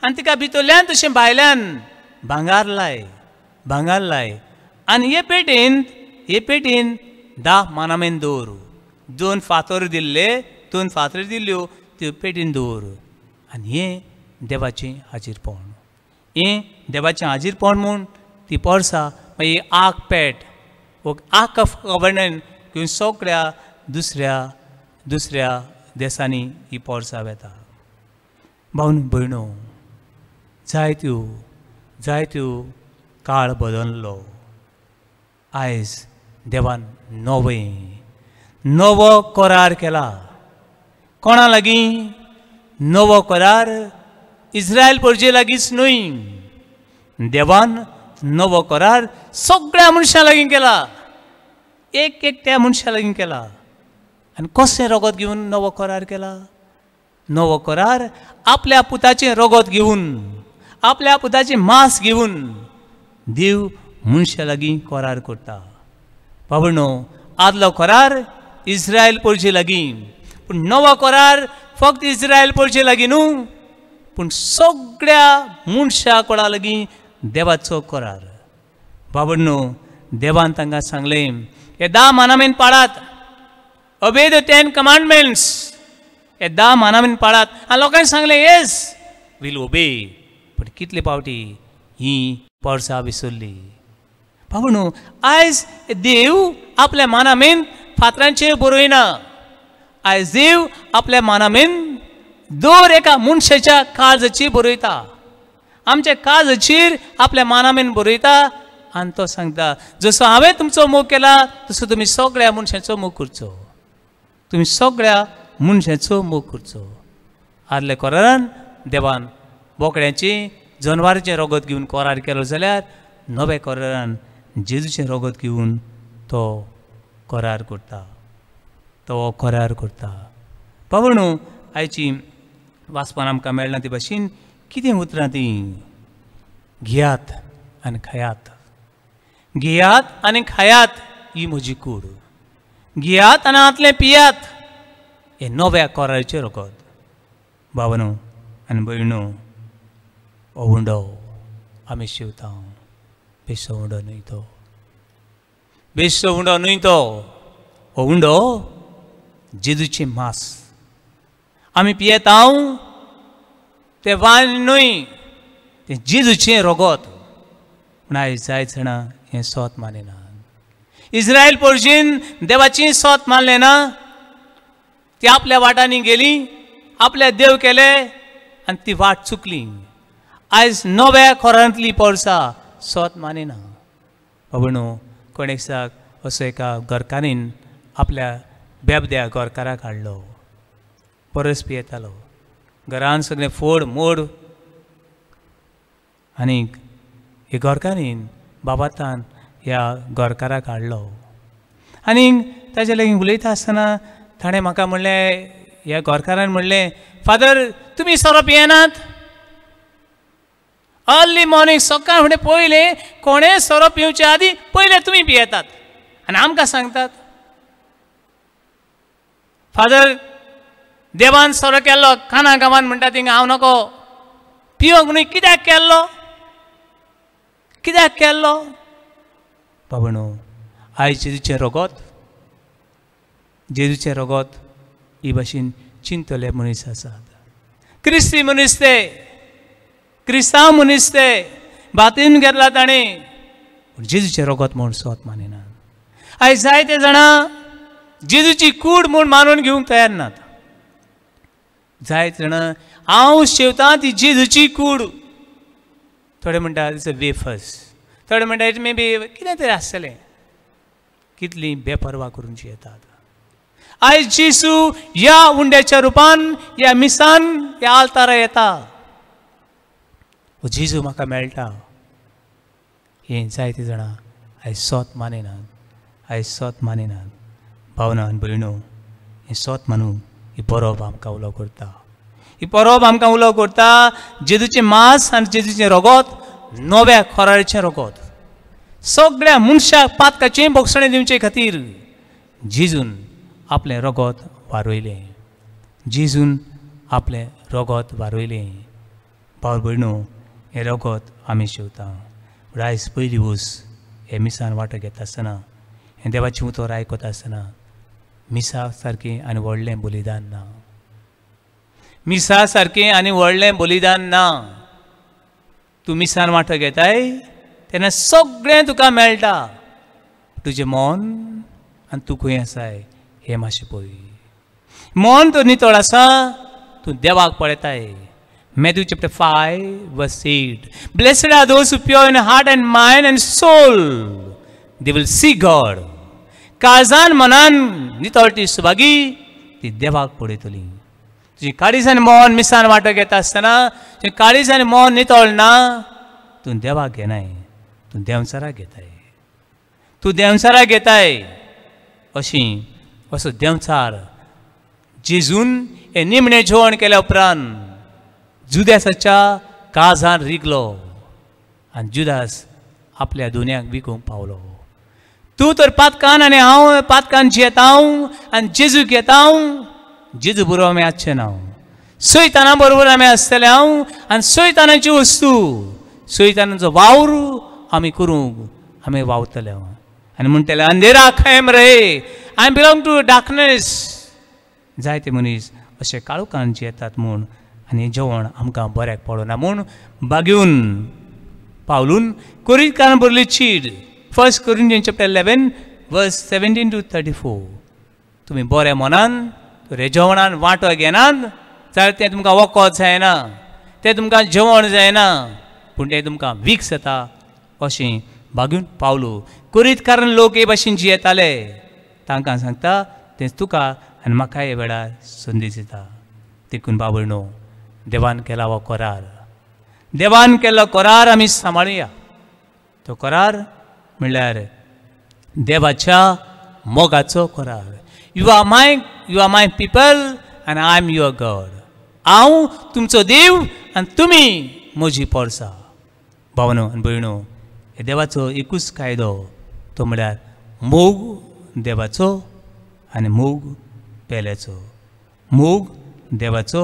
आनी तिका भितरल्यान तशें भायल्यान भांगार लाय भांगार लाय आनी हे पेटीन हे पेटीन धा माना मेन दवर दोन फातर दिल्ले दोन फातर दिल्यो त्यो पेटीन दवर आनी हें देवाची हाजीरपण हें देवाचें हाजीरपण म्हूण ती पोरसां मागीर आग पेट वो आग ऑफ गवर्नन घेवन सगळ्या दुसऱ्या दुसऱ्या देसांनी ही पोरसां वेता भावन भयणो जायत्यो जायत्यो काळ बदल्लो आयज देवान नवें नवो करार केला कोणा लागीं नवो करार इस्रायल परजे लागीच न्हय देवान नवो करार सगळ्या मनशां लागी केला एक एक त्या मनशा लागी केला आनी कसलें रगत घेवन नवो करार केला नवो करार आपल्या पुताचें रगत घेवन आपल्या पुताचें मास घेवन देव मनशा लागीं करार करता न्हू आदलो करार इस्रायल पणजे लागीं पूण नवो करार फक्त इस्रायल पणजे लागीं न्हू पूण सगळ्या मनशा कोणा लागीं देवाचो करार बाबडनो देवान तांकां सांगलें हे दा मानामेन पाळात अबे द टेन कमांडमेंट्स हे दा मानामेन पाळात आनी लोकांनी सांगलें येस वील ओबे पूण कितले पावटी ही पर्सा विसरली बाबणू आयज देव आपल्या मानामेन फातरांचेर बरोयना आयज देव आपल्या मानामेन दर एका मनशाच्या काळजाची बरयता आमचे काळजचीर आपल्या मानामेन बरयता आनी तो सांगता जसो हांवें तुमचो मोग केला तसो तुमी सगळ्या मनशाचो मोग करचो तुमी सगळ्या मनशांचो मोग करचो आदले कोरारान देवान बोकड्यांची जनावरांचें रगत घेवन कोरार केलो जाल्यार नवे कोरान जेजूचें रगत घेवन तो कोरार करता तो कोरार करता पवणू आयची वाचपान आमकां मेळना ते भाशेन कितें उतरां ती घेयात आनी खायात घेयात आनी खायात ही म्हजी कूड घियात आनी आतलें पियात हे नव्या कोराचे रोखत भावनो आनी भयणो हो हुंडो आमी शिवता बेसो उंडो न्हय तो बेसो उंडो न्हय तो हो हुंडो जेजूचें मांस आमी हांव ते वान न्हय ते जिजूचें रोगोत पूण आयज जायत जाणां हें सोत मानिना इस्रायल पोर्जीन देवाची सोत मानलें ना ती आपल्या वाटांनी गेली आपल्या देव केले आनी ती वाट चुकली आयज नव्या खोरांतली पोरसां सोत मानिना बाबू कोण कोणेक असो एका घरकारीन आपल्या बेबद्या गोरकाराक हाडलो परस पियेतालो घरान सगळें फोड मोड आनीक हे गोरकारीन बाबातान ह्या गोरकाराक हाडलो आनीक ताजे लागीं उलयता आसतना ताणें म्हाका म्हणलें ह्या गोरकारान म्हणलें फादर तुमी सोरो पियेनात अर्ली मॉर्निंग सकाळ फुडें पयलें कोणें सोरो पिवचे आदी पयलें तुमी पियेतात आनी आमकां सांगतात फादर देवान सोरो केल्लो खाना गांवान म्हणटा थिंग हांव नको पियोंक न्हय कित्याक केल्लो कित्याक केल्लो बाबणो आयज जेजूचें रगत जेजूचें रगत ही भाशेन चिंतले मनीस आसात क्रिस्ती मनीस ते क्रिस्तांव मनीस ते बातीन गेल्ला ताणी पूण जेजूचें रगत म्हूण सोत मानिनात आयज जायते जाणां जेजूची कूड म्हूण मानून घेवंक तयार नात जायत जाणां हांव शेवतां ती जेजूची कूड थोडे म्हणटा इट्स अ वेफर्स थोडे म्हणटा इट मे बी कितें तरी आसतलें कितली बेपरवा जी येतात आयज जेसू ह्या उंड्याच्या रुपान ह्या मिसान या आलतारा येता जेजू म्हाका मेळटा हे जायती जाणां आयज सोत मानिनात आयज सोत मानिनात भावना भयणो हें सोत मानूंक ही परब आमकां उलो करता ही परब आमकां उलो करता जेजूचें मांस आनी जेजूचें रगत नव्या खोराळेचें रगत सगळ्या मनशाक पातकाचें बोगसणें दिवचे खातीर जेजून आपलें रगत वारोयलें जेजून आपलें रगत वारोयलें भाव भयणू हें रगत आमी शेवता पूण आयज पयली वस हे मिसान वांटो घेता आसतना हे देवाची उतर आयकता आसतना मिसा सारकें आनी व्हडलें बलिदान ना मिसा सारकें आनी व्हडलें बलिदान ना तूं मिसान वांटो घेताय तेन्ना सगळें तुका मेळटा तुजें मन आनी तूं खंय आसाय हें मातशें पळय मन तो नितळ आसा तूं देवाक पळयताय Matthew chapter 5, verse 8. Blessed are those who pure in heart and mind and soul. They will see काळजान मनान नितळटी सुभागी ती देवाक पळयतली तुजी काळीज आनी मोहन मिसान वांटो घेता आसतना तुजें काळीज आनी मोहन नितळ ना तूं देवाक घेनाय तूं देंवचाराक घेताय तूं देंवचाराक घेताय अशी असो देंवचार जेजून हे निमणें जेवण केल्या उपरांत जुद्यासाच्या काळजान रिगलो आनी जुदास आपल्या दुन्याक विकूंक पावलो तू तर पातकान आनी हांव पातकान शेतांव आणि जेजूक येतांव जेजू बरोबर आमी आसचें ना सैताना बरोबर आमी आसतले हांव आनी सैतानाची वस्तू सैतानाचो वावर आमी करूंक आमी वावतले आणि आनी म्हणटले अंधेरा खायम रे आय बिलोंग टू डार्कनेस जायते मनीस अशे काळुकान येतात म्हूण आणि जेवण आमकां बऱ्याक ना म्हूण बागेवन पावलून करीत कारण बरली चीड 1 chapter eleven 11 seventeen to thirty four तुमी बऱ्या मनान रेजवणान वांटो घेनान जाल्यार तें तुमकां वखद जायना तें तुमकां जेवण जायना पूण तें तुमकां विक्स जाता अशें बागून पावलो करीत कारण लोक हे भाशेन जियेताले तांकां सांगता तें तुका आनी म्हाका हे वेळार संदी दिता देखून बाबळ देवान केला हो करार देवान केला करार आमी सांबाळुया तो करार म्हणल्यार देवाच्या मोगाचो करार you are my you are my people आनी आय एम युअर गॉड हांव तुमचो देव आनी तुमी म्हजी पोरसां भावनो आनी भयणो हे देवाचो एकूच कायदो तो म्हळ्यार मोग देवाचो आनी मोग पेल्याचो मोग देवाचो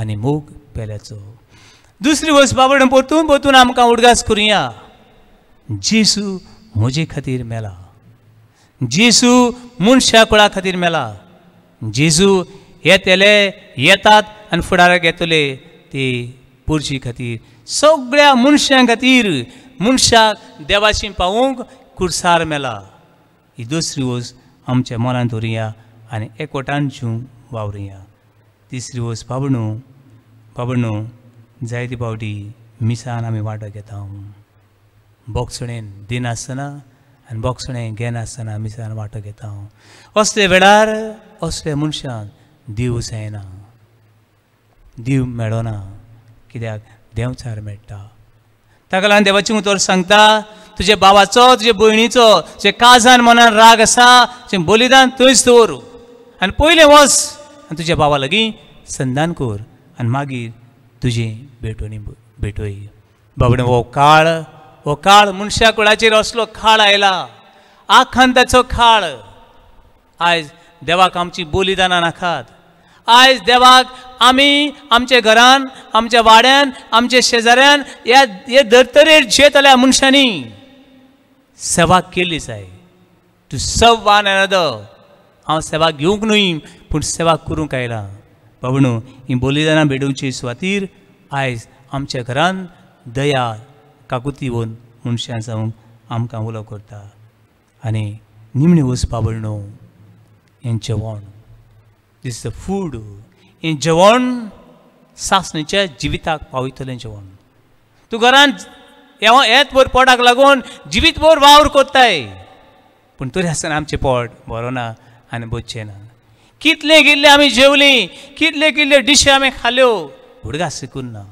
आनी मोग पेल्याचो दुसरी वस्त बाबड परतून परतून आमकां उडगास करुया जेसू म्हजे खातीर मेला जेजू मनशा कुळा खातीर मेला जेजू येतेले येतात आनी फुडाराक येतले ते पुरशी खातीर सगळ्या मनशां खातीर मनशाक देवाशी पावूंक कुर्सार मेला ही दुसरी वस आमच्या मनांत दवरुया आनी एकवटान तिसरी वस बाबणू बाबणू जायती पावटी मिसान आमी वांटो घेता बोक्सणेन दिनासतना आनी बोक्सणें घेनासतना मिसांत वांटो घेता हांव असले वेळार असले मनशांक दीव जायना दीव मेळना कित्याक देंवचार मेळटा ताका लागून देवाची उतर सांगता तुजे बाबाचो तुजे भयणीचो जे काजान मनान राग आसा जे बलिदान थंयच दवर आनी पयलें वच आनी तुज्या बाबा लागीं संदान कर आनी मागीर तुजी भेटोनी भेटोय बाबडे हो काळ हो काळ मनशा कुळाचेर असलो खाळ आयला आखान ताचो खाळ आयज देवाक आमची बलिदानां नाकात आयज देवाक आमी आमच्या घरान आमच्या वाड्यान आमच्या शेजाऱ्यान ह्या हे धर्तरेर जेतल्या मनशांनी सेवा केली जाय तूं सव वान येद हांव सेवा घेवंक न्हय पूण सेवा करूंक आयला बाबणू ही बलिदानां भेटोवचे सुवातीर आयज आमच्या घरान दया काकुती येवन मनशां जावंक आमकां उलो करता आनी निमणी पाबळ न्हू हें जेवण दीस द फूड हें जेवण सासणेच्या जिविताक पावयतलें जेवण तूं घरांत येत भर पोटाक लागून जिवीतभर वावर कोत्ताय पूण तरी आसतना आमचें पोट बरो ना आनी बचचें ना कितले किल्ले आमी जेवली कितले किल्ले डिशी आमी खाल्यो भुरगां शिकून ना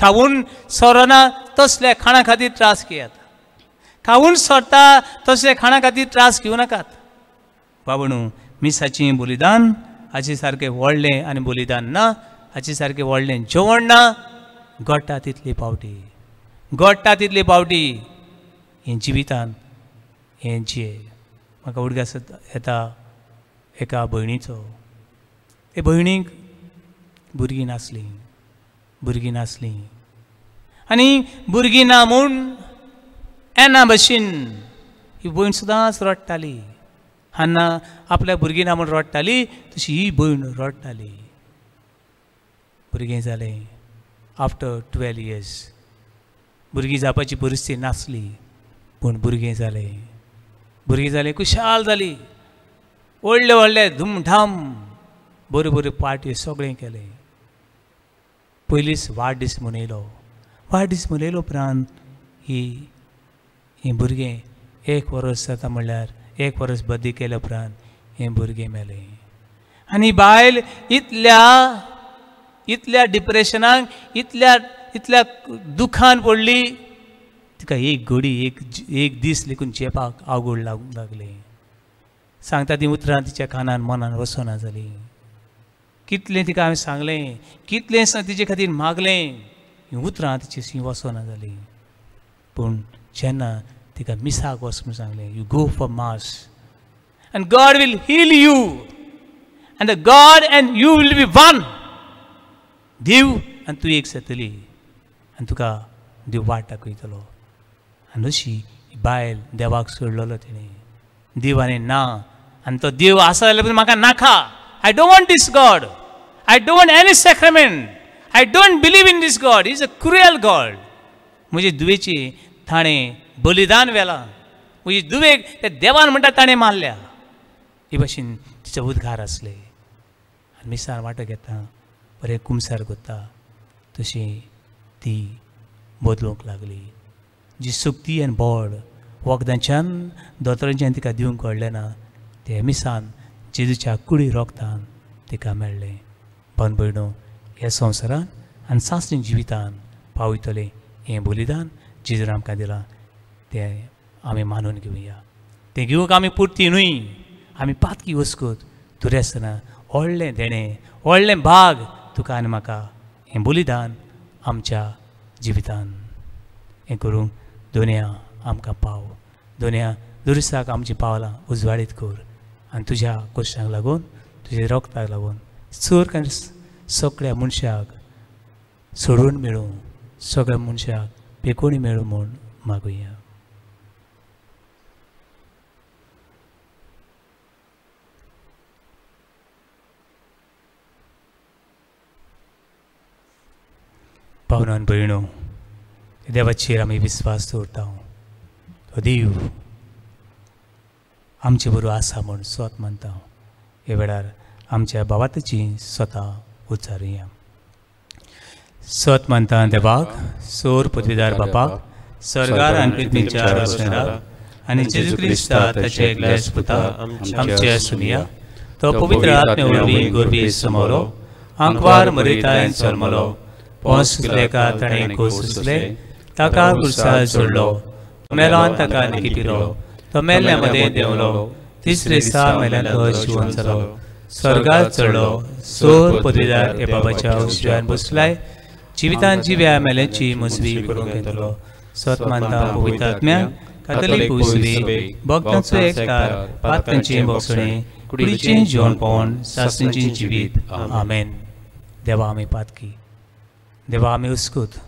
खाऊन सरना तसल्या खाणा खातीर त्रास घेयात था ખાવન સોરતા खाणा खातीर त्रास घेवं नाकात बाबणू मिसाची बोलिदान हाचे सारखे व्हडलें आणि बोलिदान ना हाचे सारखे व्हडलें जेवण ना घडटा तितली पावटी घडटा तितली पावटी हें जिवितान हे जे म्हाका सद येता एका भयणीचो ते भयणीक भुरगीं नासलीं भुरगीं नासलीं आनी भुरगीं ना म्हूण एना भशेन ही भयण सदांच रडटाली हांना आपल्या भुरगीं ना म्हूण रडटाली तशी ही भयण रडटाली भुरगें जालें आफ्टर टुवेल्व इयर्स भुरगीं जावपाची परिस्थिती नासली पूण भुरगें जालें भुरगीं जालीं खुशाल जाली व्हडले व्हडले धुमधाम बऱ्यो बऱ्यो पार्टी सगळें केलें पयलींच वाडदीस मनयलो वाडदीस मनयलो उपरांत ही हें भुरगें एक वर्स जाता म्हणल्यार एक वर्स बदी केल्या उपरांत हें भुरगें मेलें आनी बायल इतल्या इतल्या डिप्रेशनाक इतल्या इतल्या दुखान पडली तिका एक घडी एक एक दीस लेखून चेपाक आवड लागूंक लागलें सांगता ती उतरां तिच्या कानान मनान ना जालीं कितलें तिका हांवें सांगलें कितलें तिचे खातीर मागलें हीं उतरां तिची सी वचना जालीं पूण जेन्ना तिका मिसाक वस म्हूण सांगलें you go for mass and God will heal you and the God and you will be one देव आनी तूं एक जातली आनी तुका देव वाट दाखयतलो आनी अशी बायल देवाक सोडलेलो तिणें देवाने ना आनी तो देव आसा जाल्यार म्हाका नाका I don't want this God. I don't want any sacrament. I don't believe in this God. He's a cruel God. मुझे दुवेची थाने बलिदान वेला मुझे दुवेक ते देवान म्हणटा ताणें मारल्या हे भाशेन तिचे उद्गार आसले आनी मिसाळ वांटो घेता बरें कुमसार गोता तशी ती बदलूंक लागली जी सुक्ती आनी बोड वखदांच्यान दोतोरांच्यान तिका दिवंक कळलें ना ते मिसान जेजूच्या कुडी रोगतान तिका मेळ्ळें पण भयणो ह्या संवसारान आनी सासणी जिवितान पावयतलें हें बलिदान जेजून आमकां दिलां तें आमी मानून घेवया तें घेवंक आमी पुरती न्हय आमी पातकी वसकूत दुरेस्तना व्हडलें देणें व्हडलें भाग तुका आनी म्हाका हें बलिदान आमच्या जिवितान हें करूंक दुनिया आमकां पाव दुनिया दुरुस्ताक आमची पावलां उजवाडीत कर आनी तुज्या गोश्टांक लागून तुज्या रोगताक लागून चड कांय सगळ्या मनशाक सोडून मेळूं सगळ्या मनशाक पेकोणी मेळूं म्हूण मागुया पावनान भयणो देवाचेर आमी विस्वास दवरता तो देव आमचे बरोबर आसा म्हूण स्वत मानता हे वेळार आमच्या बाबा स्वता उच्चारुया सत मानता देवाक सोर पदवीदार बापाक सरकार आनी जेजू क्रिस्ता ताचे सुनिया तो पवित्र आत्मे वरवीं गोरवी समोरो आंकवार मरितायन सरमलो पोस लेका ताणें ताका कुर्सा जोडलो ताका तमेल्यामध्ये देवलो तिसरे दिसा मेल्यान शिवण जिवन जालो स्वर्गात चढलो सोर पदवीदार हे बाबाच्या उजव्यान बसलाय जिवितान जिव्या मेल्याची मजवी करून घेतलो स्वतमानता पवित्रात्म्यान कातली पुसवी भक्तांचो एकठार पात्रांची बक्षणे कुडीचे जेवण पावन सासरींची जिवीत आमेन देवा आमी पातकी देवा आमी उस्कूत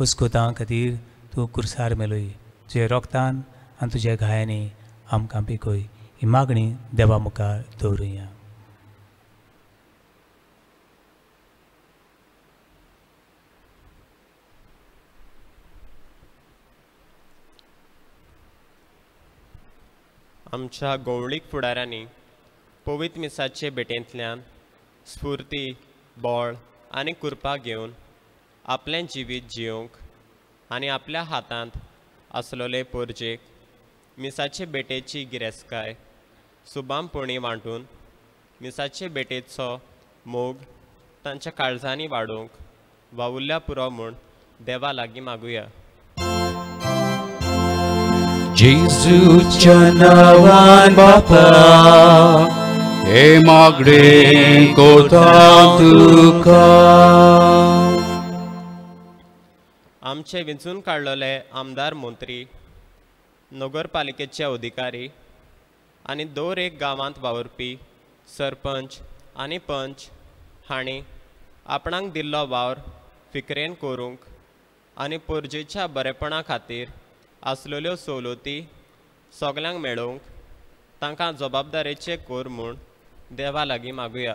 उस्कुतां खातीर तूं कुर्सार मेलोय जे रोखतान आनी तुज्या गायांनी आमकां पिकय ही मागणी देवा मुखार दवरुया आमच्या गवळीक फुडाऱ्यांनी पवित मिसाचे भेटेंतल्यान स्फूर्ती बळ आनी कुर्पा घेवन आपलें जिवीत जियोंक आनी आपल्या हातांत असलोले पोरजेक मिसाचे बेटेची गिरेस्काय सुबामपणी वांटून, मिसाचे बेटेचो मोग तांच्या काळजांनी वाडूंक, वावुल्ल्या पुरो म्हूण देवा लागी मागुया जेजूच्या नावान बापा हे मागडे कोता तुका आमचे विंचून काढलेले आमदार मंत्री नगरपालिकेचे अधिकारी आणि दर एक गांवांत वावुरपी सरपंच आणि पंच हाणी आपणांक दिल्लो वावर फिकरेन करूंक आनी पोरजेच्या बरेपणा खातीर आसलेल्यो सवलती सगळ्यांक मेळोवंक तांकां जबाबदारेचे कोर म्हूण देवा लागीं मागुया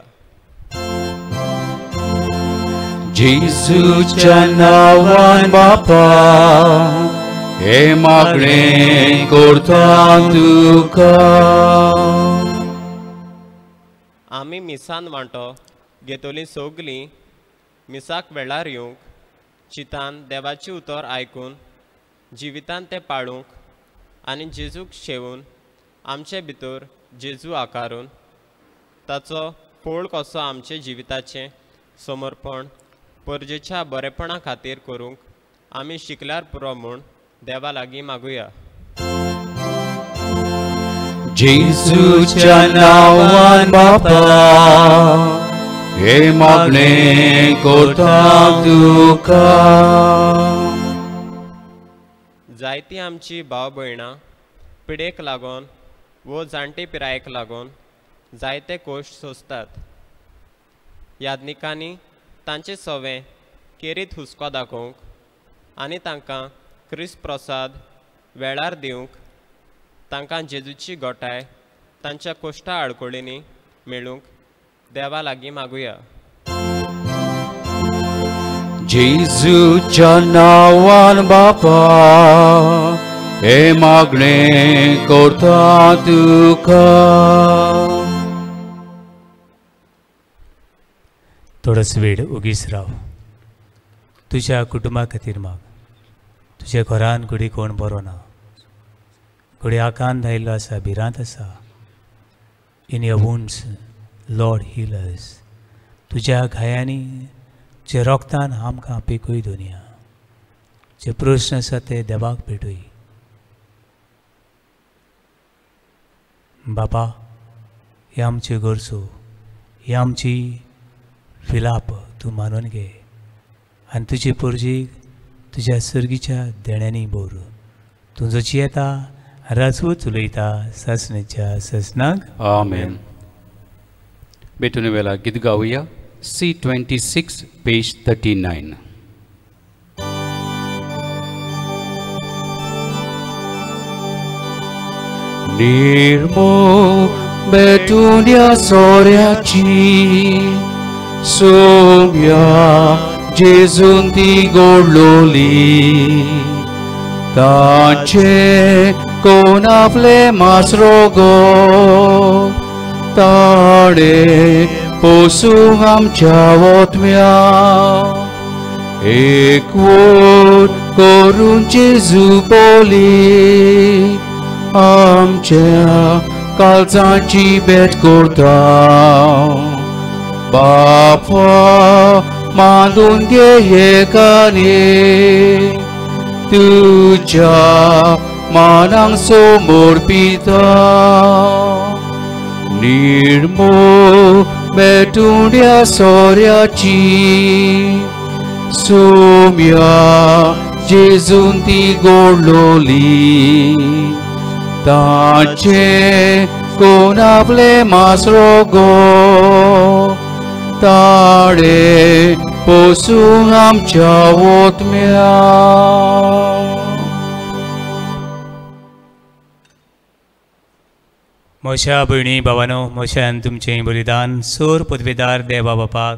बापा आमी मिसान वांटो घेतोली सोगलीं मिसाक वेळार येवंक चितान देवाची उतर आयकून जिवितान ते पाळूंक आनी जेजूक शेवून आमचे भितर जेजू आकारून ताचो पोळ कसो आमचे जिविताचें समर्पण परजेच्या बरेपणा खातीर करूंक आमी शिकल्यार पुरो म्हूण देवा लागी मागूया जेजूच्या नावान बापा हे मागणे कोठा दुखा जायती आमची भाव भयणां पिडेक लागून वो जाणटे पिरायेक लागून जायते कोश सोसतात यादनिकांनी तांचे सवें केरीत हुस्को दाखोवंक आनी तांकां क्रिस्त प्रसाद वेळार दिवंक तांकां जेजूची गोठाय तांच्या कोश्टा आडकोळींनी मेळूंक देवा लागीं मागुया जेजूच्या नांवान बापा हे मागणें करता तुका थोडस वेळ उगीच राव तुज्या कुटुंबा खातीर माग तुज्या घरान घडी कोण बरो ना घडी आकांत आयिल्लो आसा भिरांत आसा in your wounds Lord healers तुज्या घायांनी जे रोगतान आमकां पिकूय दुनिया जे प्रश्न आसा ते देवाक पेटूय बाबा हे आमच्यो गरजो ही आमची फिलाप तूं मानून घे आनी तुजी पुरजीक तुझ्या सर्गीच्या देण्यानी बोर तुझोची येता राजू चुलयता सासणेच्या ससनाक आमेन भेटून वेळा गीत गाऊया C twenty six page thirty nine निर्मो बेतुन्या सोऱ्याची सोम्या Jesuntigulluli Tanche con afle mas rogo Tare posuham chavot mea ecuot corun Jesu poli Amcea calzanci bet cortau Bapa 만돈게 예가니 뜨자 만항소 몰비다 니르모 메뚜랴 소랴지 수미야 제순티 골로리 다체 고나블레 마스로고 तारे posun आमच्या ओतम्या मोशा भयणी भावानो मोशान तुमचें बलिदान सोर पदवीदार देवा बापाक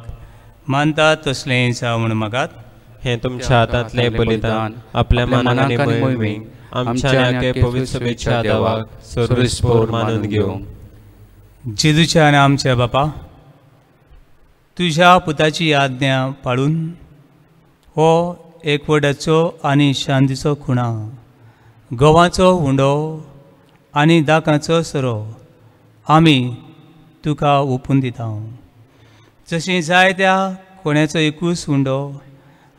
मानता तसलें जावं म्हूण मागात हें तुमच्या हातांतलें बलिदान आपल्या मनाने मोहिमेक आमच्या पवित्र शुभेच्छा देवाक सोरूस मानून घेवंक जिजूच्या आनी आमच्या बापा तुझ्या पुताची आज्ञा पाळून हो एकवटाचो आणि शांतीचो खुणा गवाचो हुंडो आणि दाकाचो सरो आम्ही तुका ओपून दिता जशें जाय त्या कोण्याचो एकूच हुंडो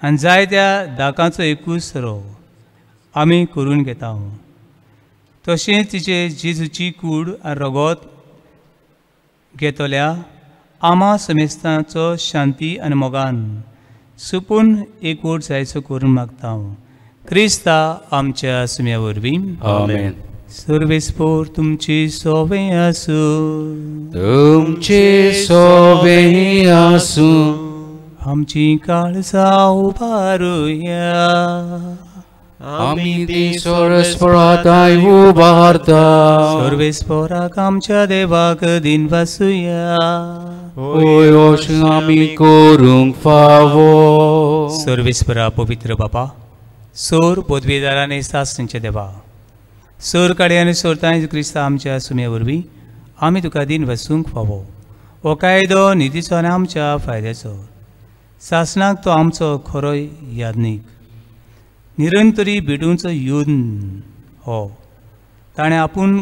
आनी जाय त्या दाकाचो एकूच सरो आमी करून घेता तशेंच तिचे जिजूची कूड आनी रगत घेतल्या आमा समेस्तांचो शांती आनी मोगान सुपून एकवट जायचो करून मागता हांव क्रिस्ता आमच्या सुम्या वरवीं सर्वेस्पोर तुमची सोवे आसूं तुमची सोवे आसूं आमची काळजा उबारुया आमी ती सर्वस्फोरात आय उभारता सर्वस्फोराक आमच्या देवाक दिन वासूया Hoy os nami corun सर्वेश्वरा पवित्र बापा सोर सास तांचे देवा सोर काडे आनी सोरतांय क्रिस्ता आमच्या सुमे वरवीं आमी तुका दिन वसूंक फावो हो कायदो निधीचो आनी आमच्या फायद्याचो शासनाक तो आमचो खरो यादनीक निरंतरी भिडूंचो युद्ध हो ताणें आपूण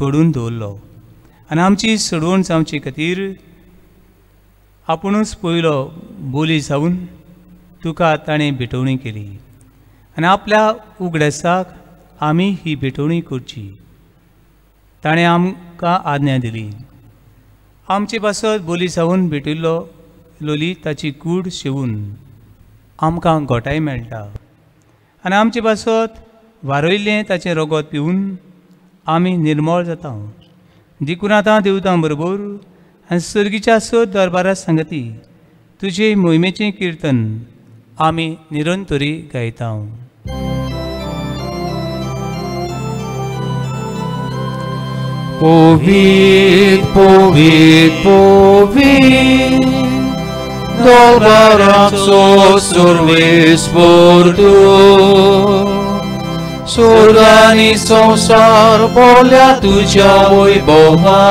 घडून दवरलो आनी आमची सोडवण जावचे खातीर आपुणूच पयलो बोली जावन तुका ताणें भेटवणी केली आनी आपल्या उगडसाक आमी ही भेटवणी करची ताणें आमकां आज्ञा दिली आमचे पासत बोली जावन भेटिल्लो लोली ताची कूड शिवून आमकां घोटाय मेळटा आनी आमचे पासत वारयल्लें ताचें रगत पिवून आमी निर्मळ जाता देखून आतां देवतां बरोबर आनी सर्गीच्या सद दरबारात सांगती तुजे मोहिमेचें किर्तन आमी निरंतरी गायता पोवीत पोवीत पोवीत dobar ak so Surgani संसार बोल्या तुझ्या वैभवा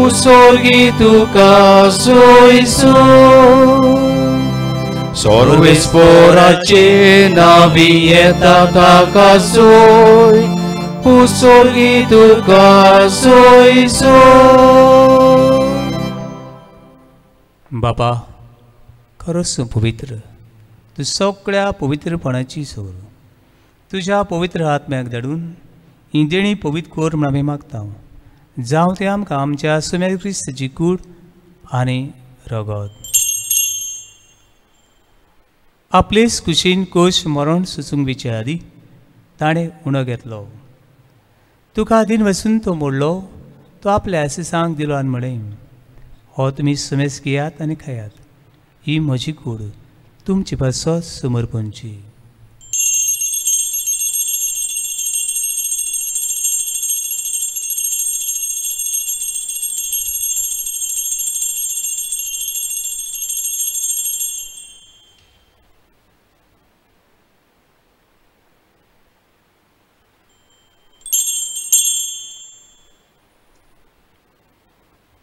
उसर्गी तुका सोयसो सर्वेस्वराचे नावी येता ताका सोय उसर्गी तुका सोयसो बापा खरोच पवित्र तूं सगळ्या पवित्रपणाची सोड तुझ्या पवित्र आत्म्याक धाडून ही देणी कोर म्हण आमी मागता जावं ते आमकां आमच्या सुम्या क्रिस्तची कूड आनी रगत आपलेच कुशीन कोश मरण सुचूंक विचारी आदी ताणें उणो घेतलो तुका दिन वसून तो मोडलो तो आपल्या आसिसांक दिलो आनी म्हणे हो तुमी सुमेस घेयात आनी खायात ही म्हजी कूड तुमची पासो समर्पणची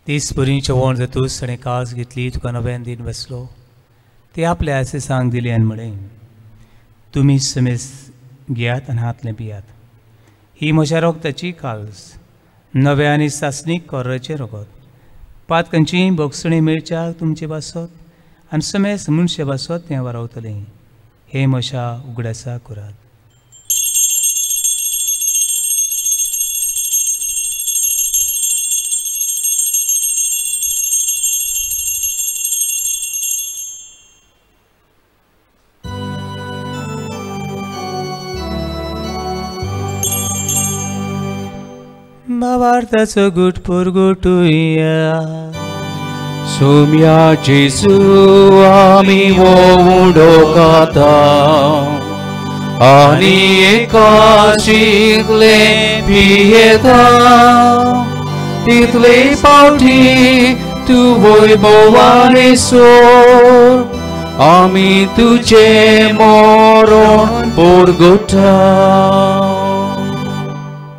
तीस पुरीं जेवण जर तूं घेतली तुका नव्यान दिन बसलो ते आपल्या असे सांग दिले आनी म्हणे तुमी समेस घेयात आनी हातलें पियात ही म्हज्या रोगताची काल्स नव्या आनी सासणीक कॉर्राचे रोगत पात खंयचीय बोगसणी मेळच्याक तुमचे बासत आनी समेस मनशे बासत तें वारावतले हे म्हशा उगडासा कुरात वार्ताच गुट पुरगुटुया सोम्या जेसु आम्ही आनी हो गाता आणि एका शिकले पियेता तिथले पावठी तू बोय बोवाने सो आम्ही तुझे मोरो पोरगोठा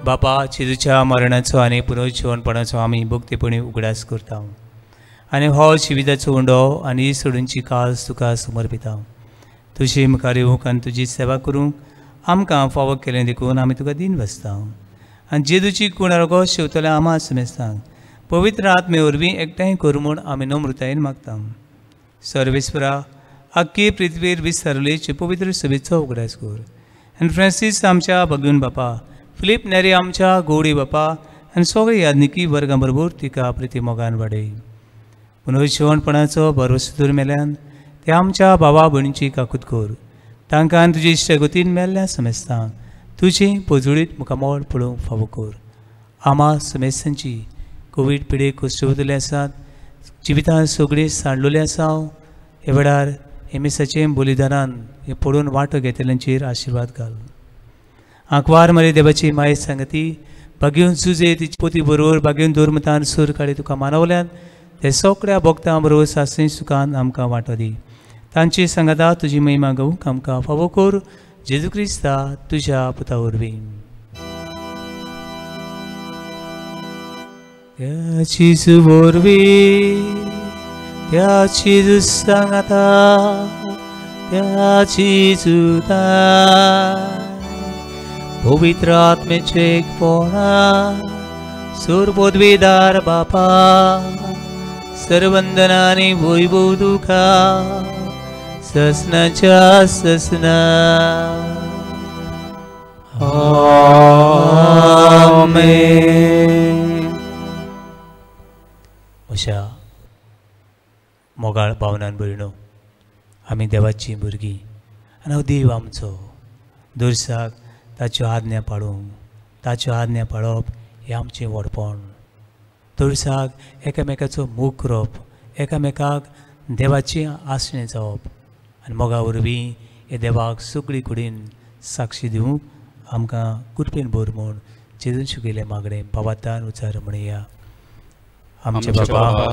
बापा जेजूच्या मरणाचो आनी पुनरुज्जीवनपणाचो आमी भक्तीपणी उगडास करता आनी हो जिविताचो उंडो आनी सोडूनची काल तुका समर्पिता तुजी मुखार येवंक आनी तुजी सेवा करूंक आमकां फावो केलें देखून आमी तुका दिन बसता आनी जेदूची कोण रोगो शिवतले आमा समेजता पवित्र आत्मे वरवीं एकठांय कर म्हूण आमी नम्रतायेन मागता सर्वेश्वरा आख्खी पृथ्वीर विस्तारलेची पवित्र सभेचो उगडास कर आनी फ्रांसीस आमच्या भगवन बापा फिलीप नेरे आमच्या गोडी बापा आणि सगळे यादनिकी वर्गां बरोबर तिका प्रिती मोगान वाडय पूण शिवणपणाचो भरवस मेल्यान ते आमच्या बाबा भयणीची काकूत कर तांकां तुजी इश्टगतीन मेल्ल्या समेस्तां तुजी पोजुळीत मुखामोळ पळोवंक फावो कर आमा समेस्तांची कोवीड पिडेक कुसुवतले आसात जिवितांत सगळीं सांडलोले आसा हे वेळार एमएसाचे बलिदानान हे पळोवन वांटो घेतल्यांचेर आशिर्वाद घालून आंकवार मरे देवाची माय सांगती बागेवन सुजे तिची पोती बरोबर बागेवन दोरमतान सूर काडी तुका मानवल्यात ते सगळ्या भक्तां बरोबर सासरी सुखान आमकां वांटो दी तांची सांगाता तुजी महिमा गवूंक आमकां फावो कर जेजू क्रिस्ता तुज्या पुता उर्वी त्याची सुबोरवी त्याची सांगता त्याची सुता पवित्र आत्मेचे पोहा सुरबोधविदार बापा सर्वंदनाने भुईभू दुखा ससनाच्या ससना अशा मोगाळ पावनान भयणो आमी देवाची भुरगीं आनी हांव देव आमचो दुरसाक ताच्यो आज्ञा पाळूंक ताच्यो आज्ञा पाळप हें आमचें व्हडपण दुरसाक एकामेकाचो मोग करप एकामेकाक देवाची आसणें जावप आनी मोगा वरवीं हे देवाक सगळी कुडीन साक्षी दिवंक आमकां कुरपेन भर म्हूण जेजून शिकयलें मागणें पावातान उचार म्हणया आमचे बाबा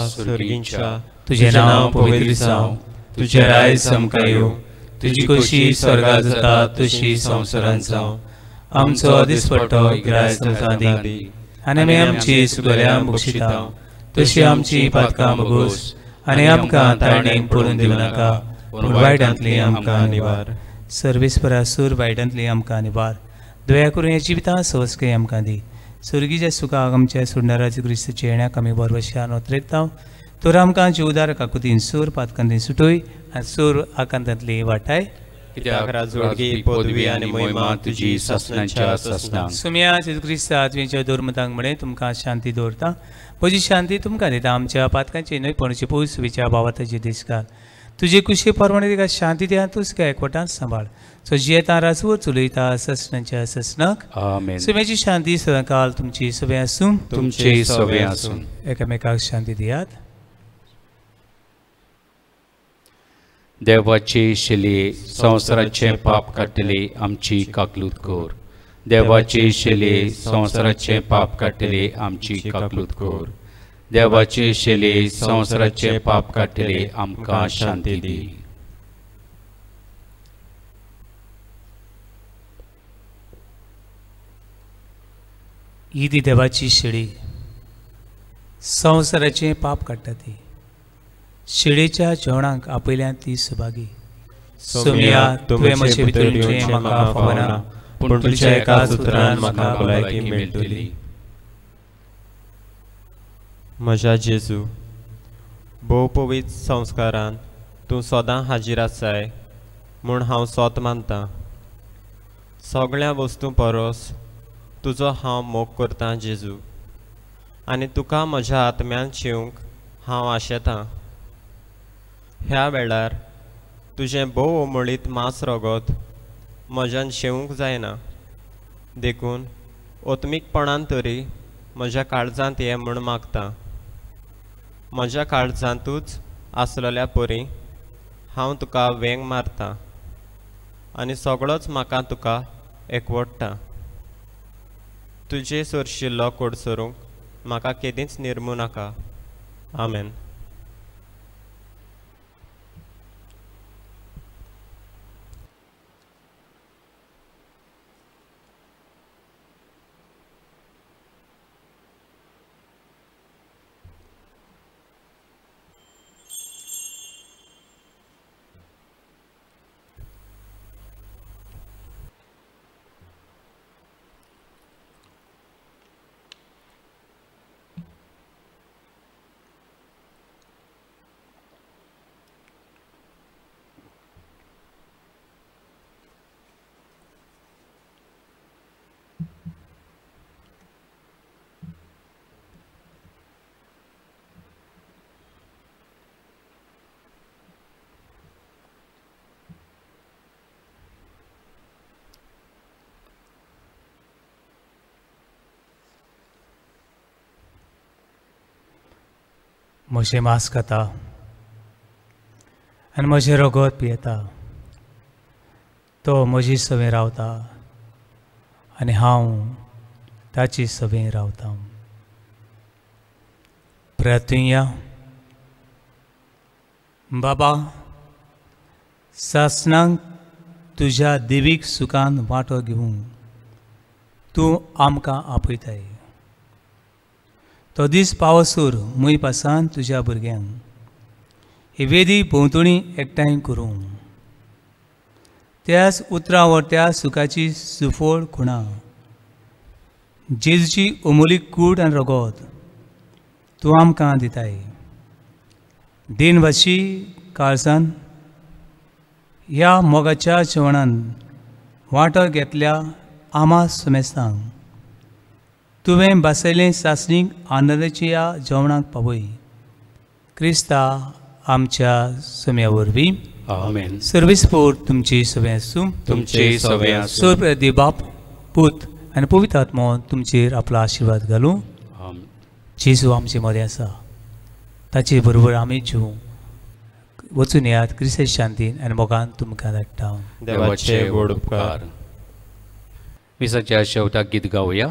तुजें नांव पवित्र जावं तुजें रायज सामकायो तुजी कशी स्वर्गात जाता तशी संवसारांत जावं आमचो दिसपट्टो गिरायस्त आसा आणि आनी आमी आमची सुगल्या बक्षिता तशी आमची पातका बघूस आनी आमकां ताणी पडून दिवनाका नाका पूण वायटांतली आमकां निवार सर्वीस सूर वायटांतली आमकां निवार दया करून हे जिवितां सवस्के आमकां दी सुर्गीच्या सुखाक आमच्या सोडणाराचे क्रिस्त चेण्याक आमी बरवशान ओत्रेकता तर आमकां जिवदार काकुतीन सूर पातकांतली सुटोय आनी सूर आकांतांतली वाटाय कित्याक राजोडगी पदवी आनी मोहिमा तुजी ससनांच्या ससनांक सुमया जेजू क्रिस्त आत्मेच्या दुर्मतांक म्हणे तुमकां शांती दवरता म्हजी शांती तुमकां दिता आमच्या पातकांची न्हय पण पोयस सुविच्या भावाताची दीस घाल तुजी कुशी परवणे तिका शांती द्या तूंच काय एकवटान सांबाळ सो जियेता राजवट चलयता ससनांच्या ससनाक सुम्याची शांती सदां तुमची सवय आसूं तुमची सवय आसूं एकामेकाक शांती दियात देवाचे शिले संवसाराचे पाप काटले आमची काकलूत कोर देवाचे शिले संवसाराचे पाप काटले आमची काकलूत कोर देवाचे शिले संवसाराचे पाप काटले आमका शांती दी ही दी देवाची शिळी संवसाराचे पाप काडटा ती शिळेच्या जेवणाक आपल्या ती सुभागी सोमया तुवें भितर म्हाका फावना पूण एका सुत्रान म्हाका भलायकी मेळटली म्हज्या जेजू भोवपवीत संस्कारान तूं सदां हाजीर आसाय म्हूण हांव सोत मानतां सगळ्या वस्तू परोस तुजो हांव मोग करतां जेजू आनी तुका म्हज्या आत्म्यान शिवंक हांव आशेतां ह्या वेळार तुजें उमळीत मांस रगत म्हज्यान शेवूंक जायना देखून ओतमीकपणान तरी म्हज्या काळजांत ये म्हूण मागता म्हज्या काळजांतूच आसलेल्या परी हांव तुका वेंग मारता आनी सगळोच म्हाका तुका एकवडटा तुजे सोरशिल्लो कोडसरूंक म्हाका केदींच निर्मू नाका आमेन मुझे मांस करता आनी मुझे रगत पियेता तो मुझे सवय रावता आनी हांव ताची सवय रावता प्रतिया बाबा सासनांक तुज्या देवीक सुखान वांटो घेवंक तूं आमकां आपयताय तो दीस पावसूर मुई पासान तुज्या भुरग्यांक ही वेदी भोंवतणी एकठांय करूं त्याच उतरां त्या सुखाची सुफोळ खुणां जेजूची अमोली कूड आनी रगत तूं आमकां दिताय दिनभाशी काळसान ह्या मोगाच्या जेवणान वांटो घेतल्या आमा सुमेस्तांक तुवें बसयलें सासणीक आनंदाच्या जेवणाक पावय क्रिस्ता आमच्या सम्या वरवीं आमेन सर्वीस पोर तुमची सवय आसूं तुमचे सवय आसूं प्रदी बाप पूत आनी पवित्र आत्मो तुमचेर आपलो आशिर्वाद घालूं जेजू आमचे मदें आसा ताचे बरोबर आमी जीव वचून येयात क्रिस्त शांतीन आनी मोगान तुमकां धाडटा देवाचे गोड उपकार विसाच्या शेवटाक गीत गावया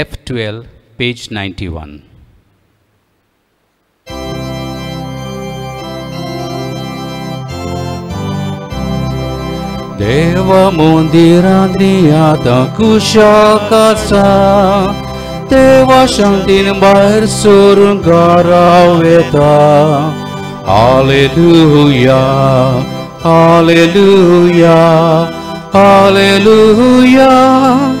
F12, page 91. देव मंदिरांनी आता देवा शांतीन बाहेर सोरून घराव येता आले लुया आले लुया लुया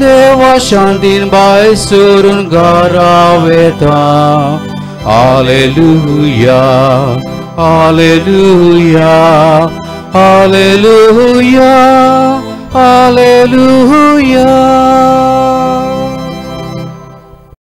देवा शांतिन बाय सुरुन गारावेता हालेलुया हालेलुया हालेलुया हालेलुया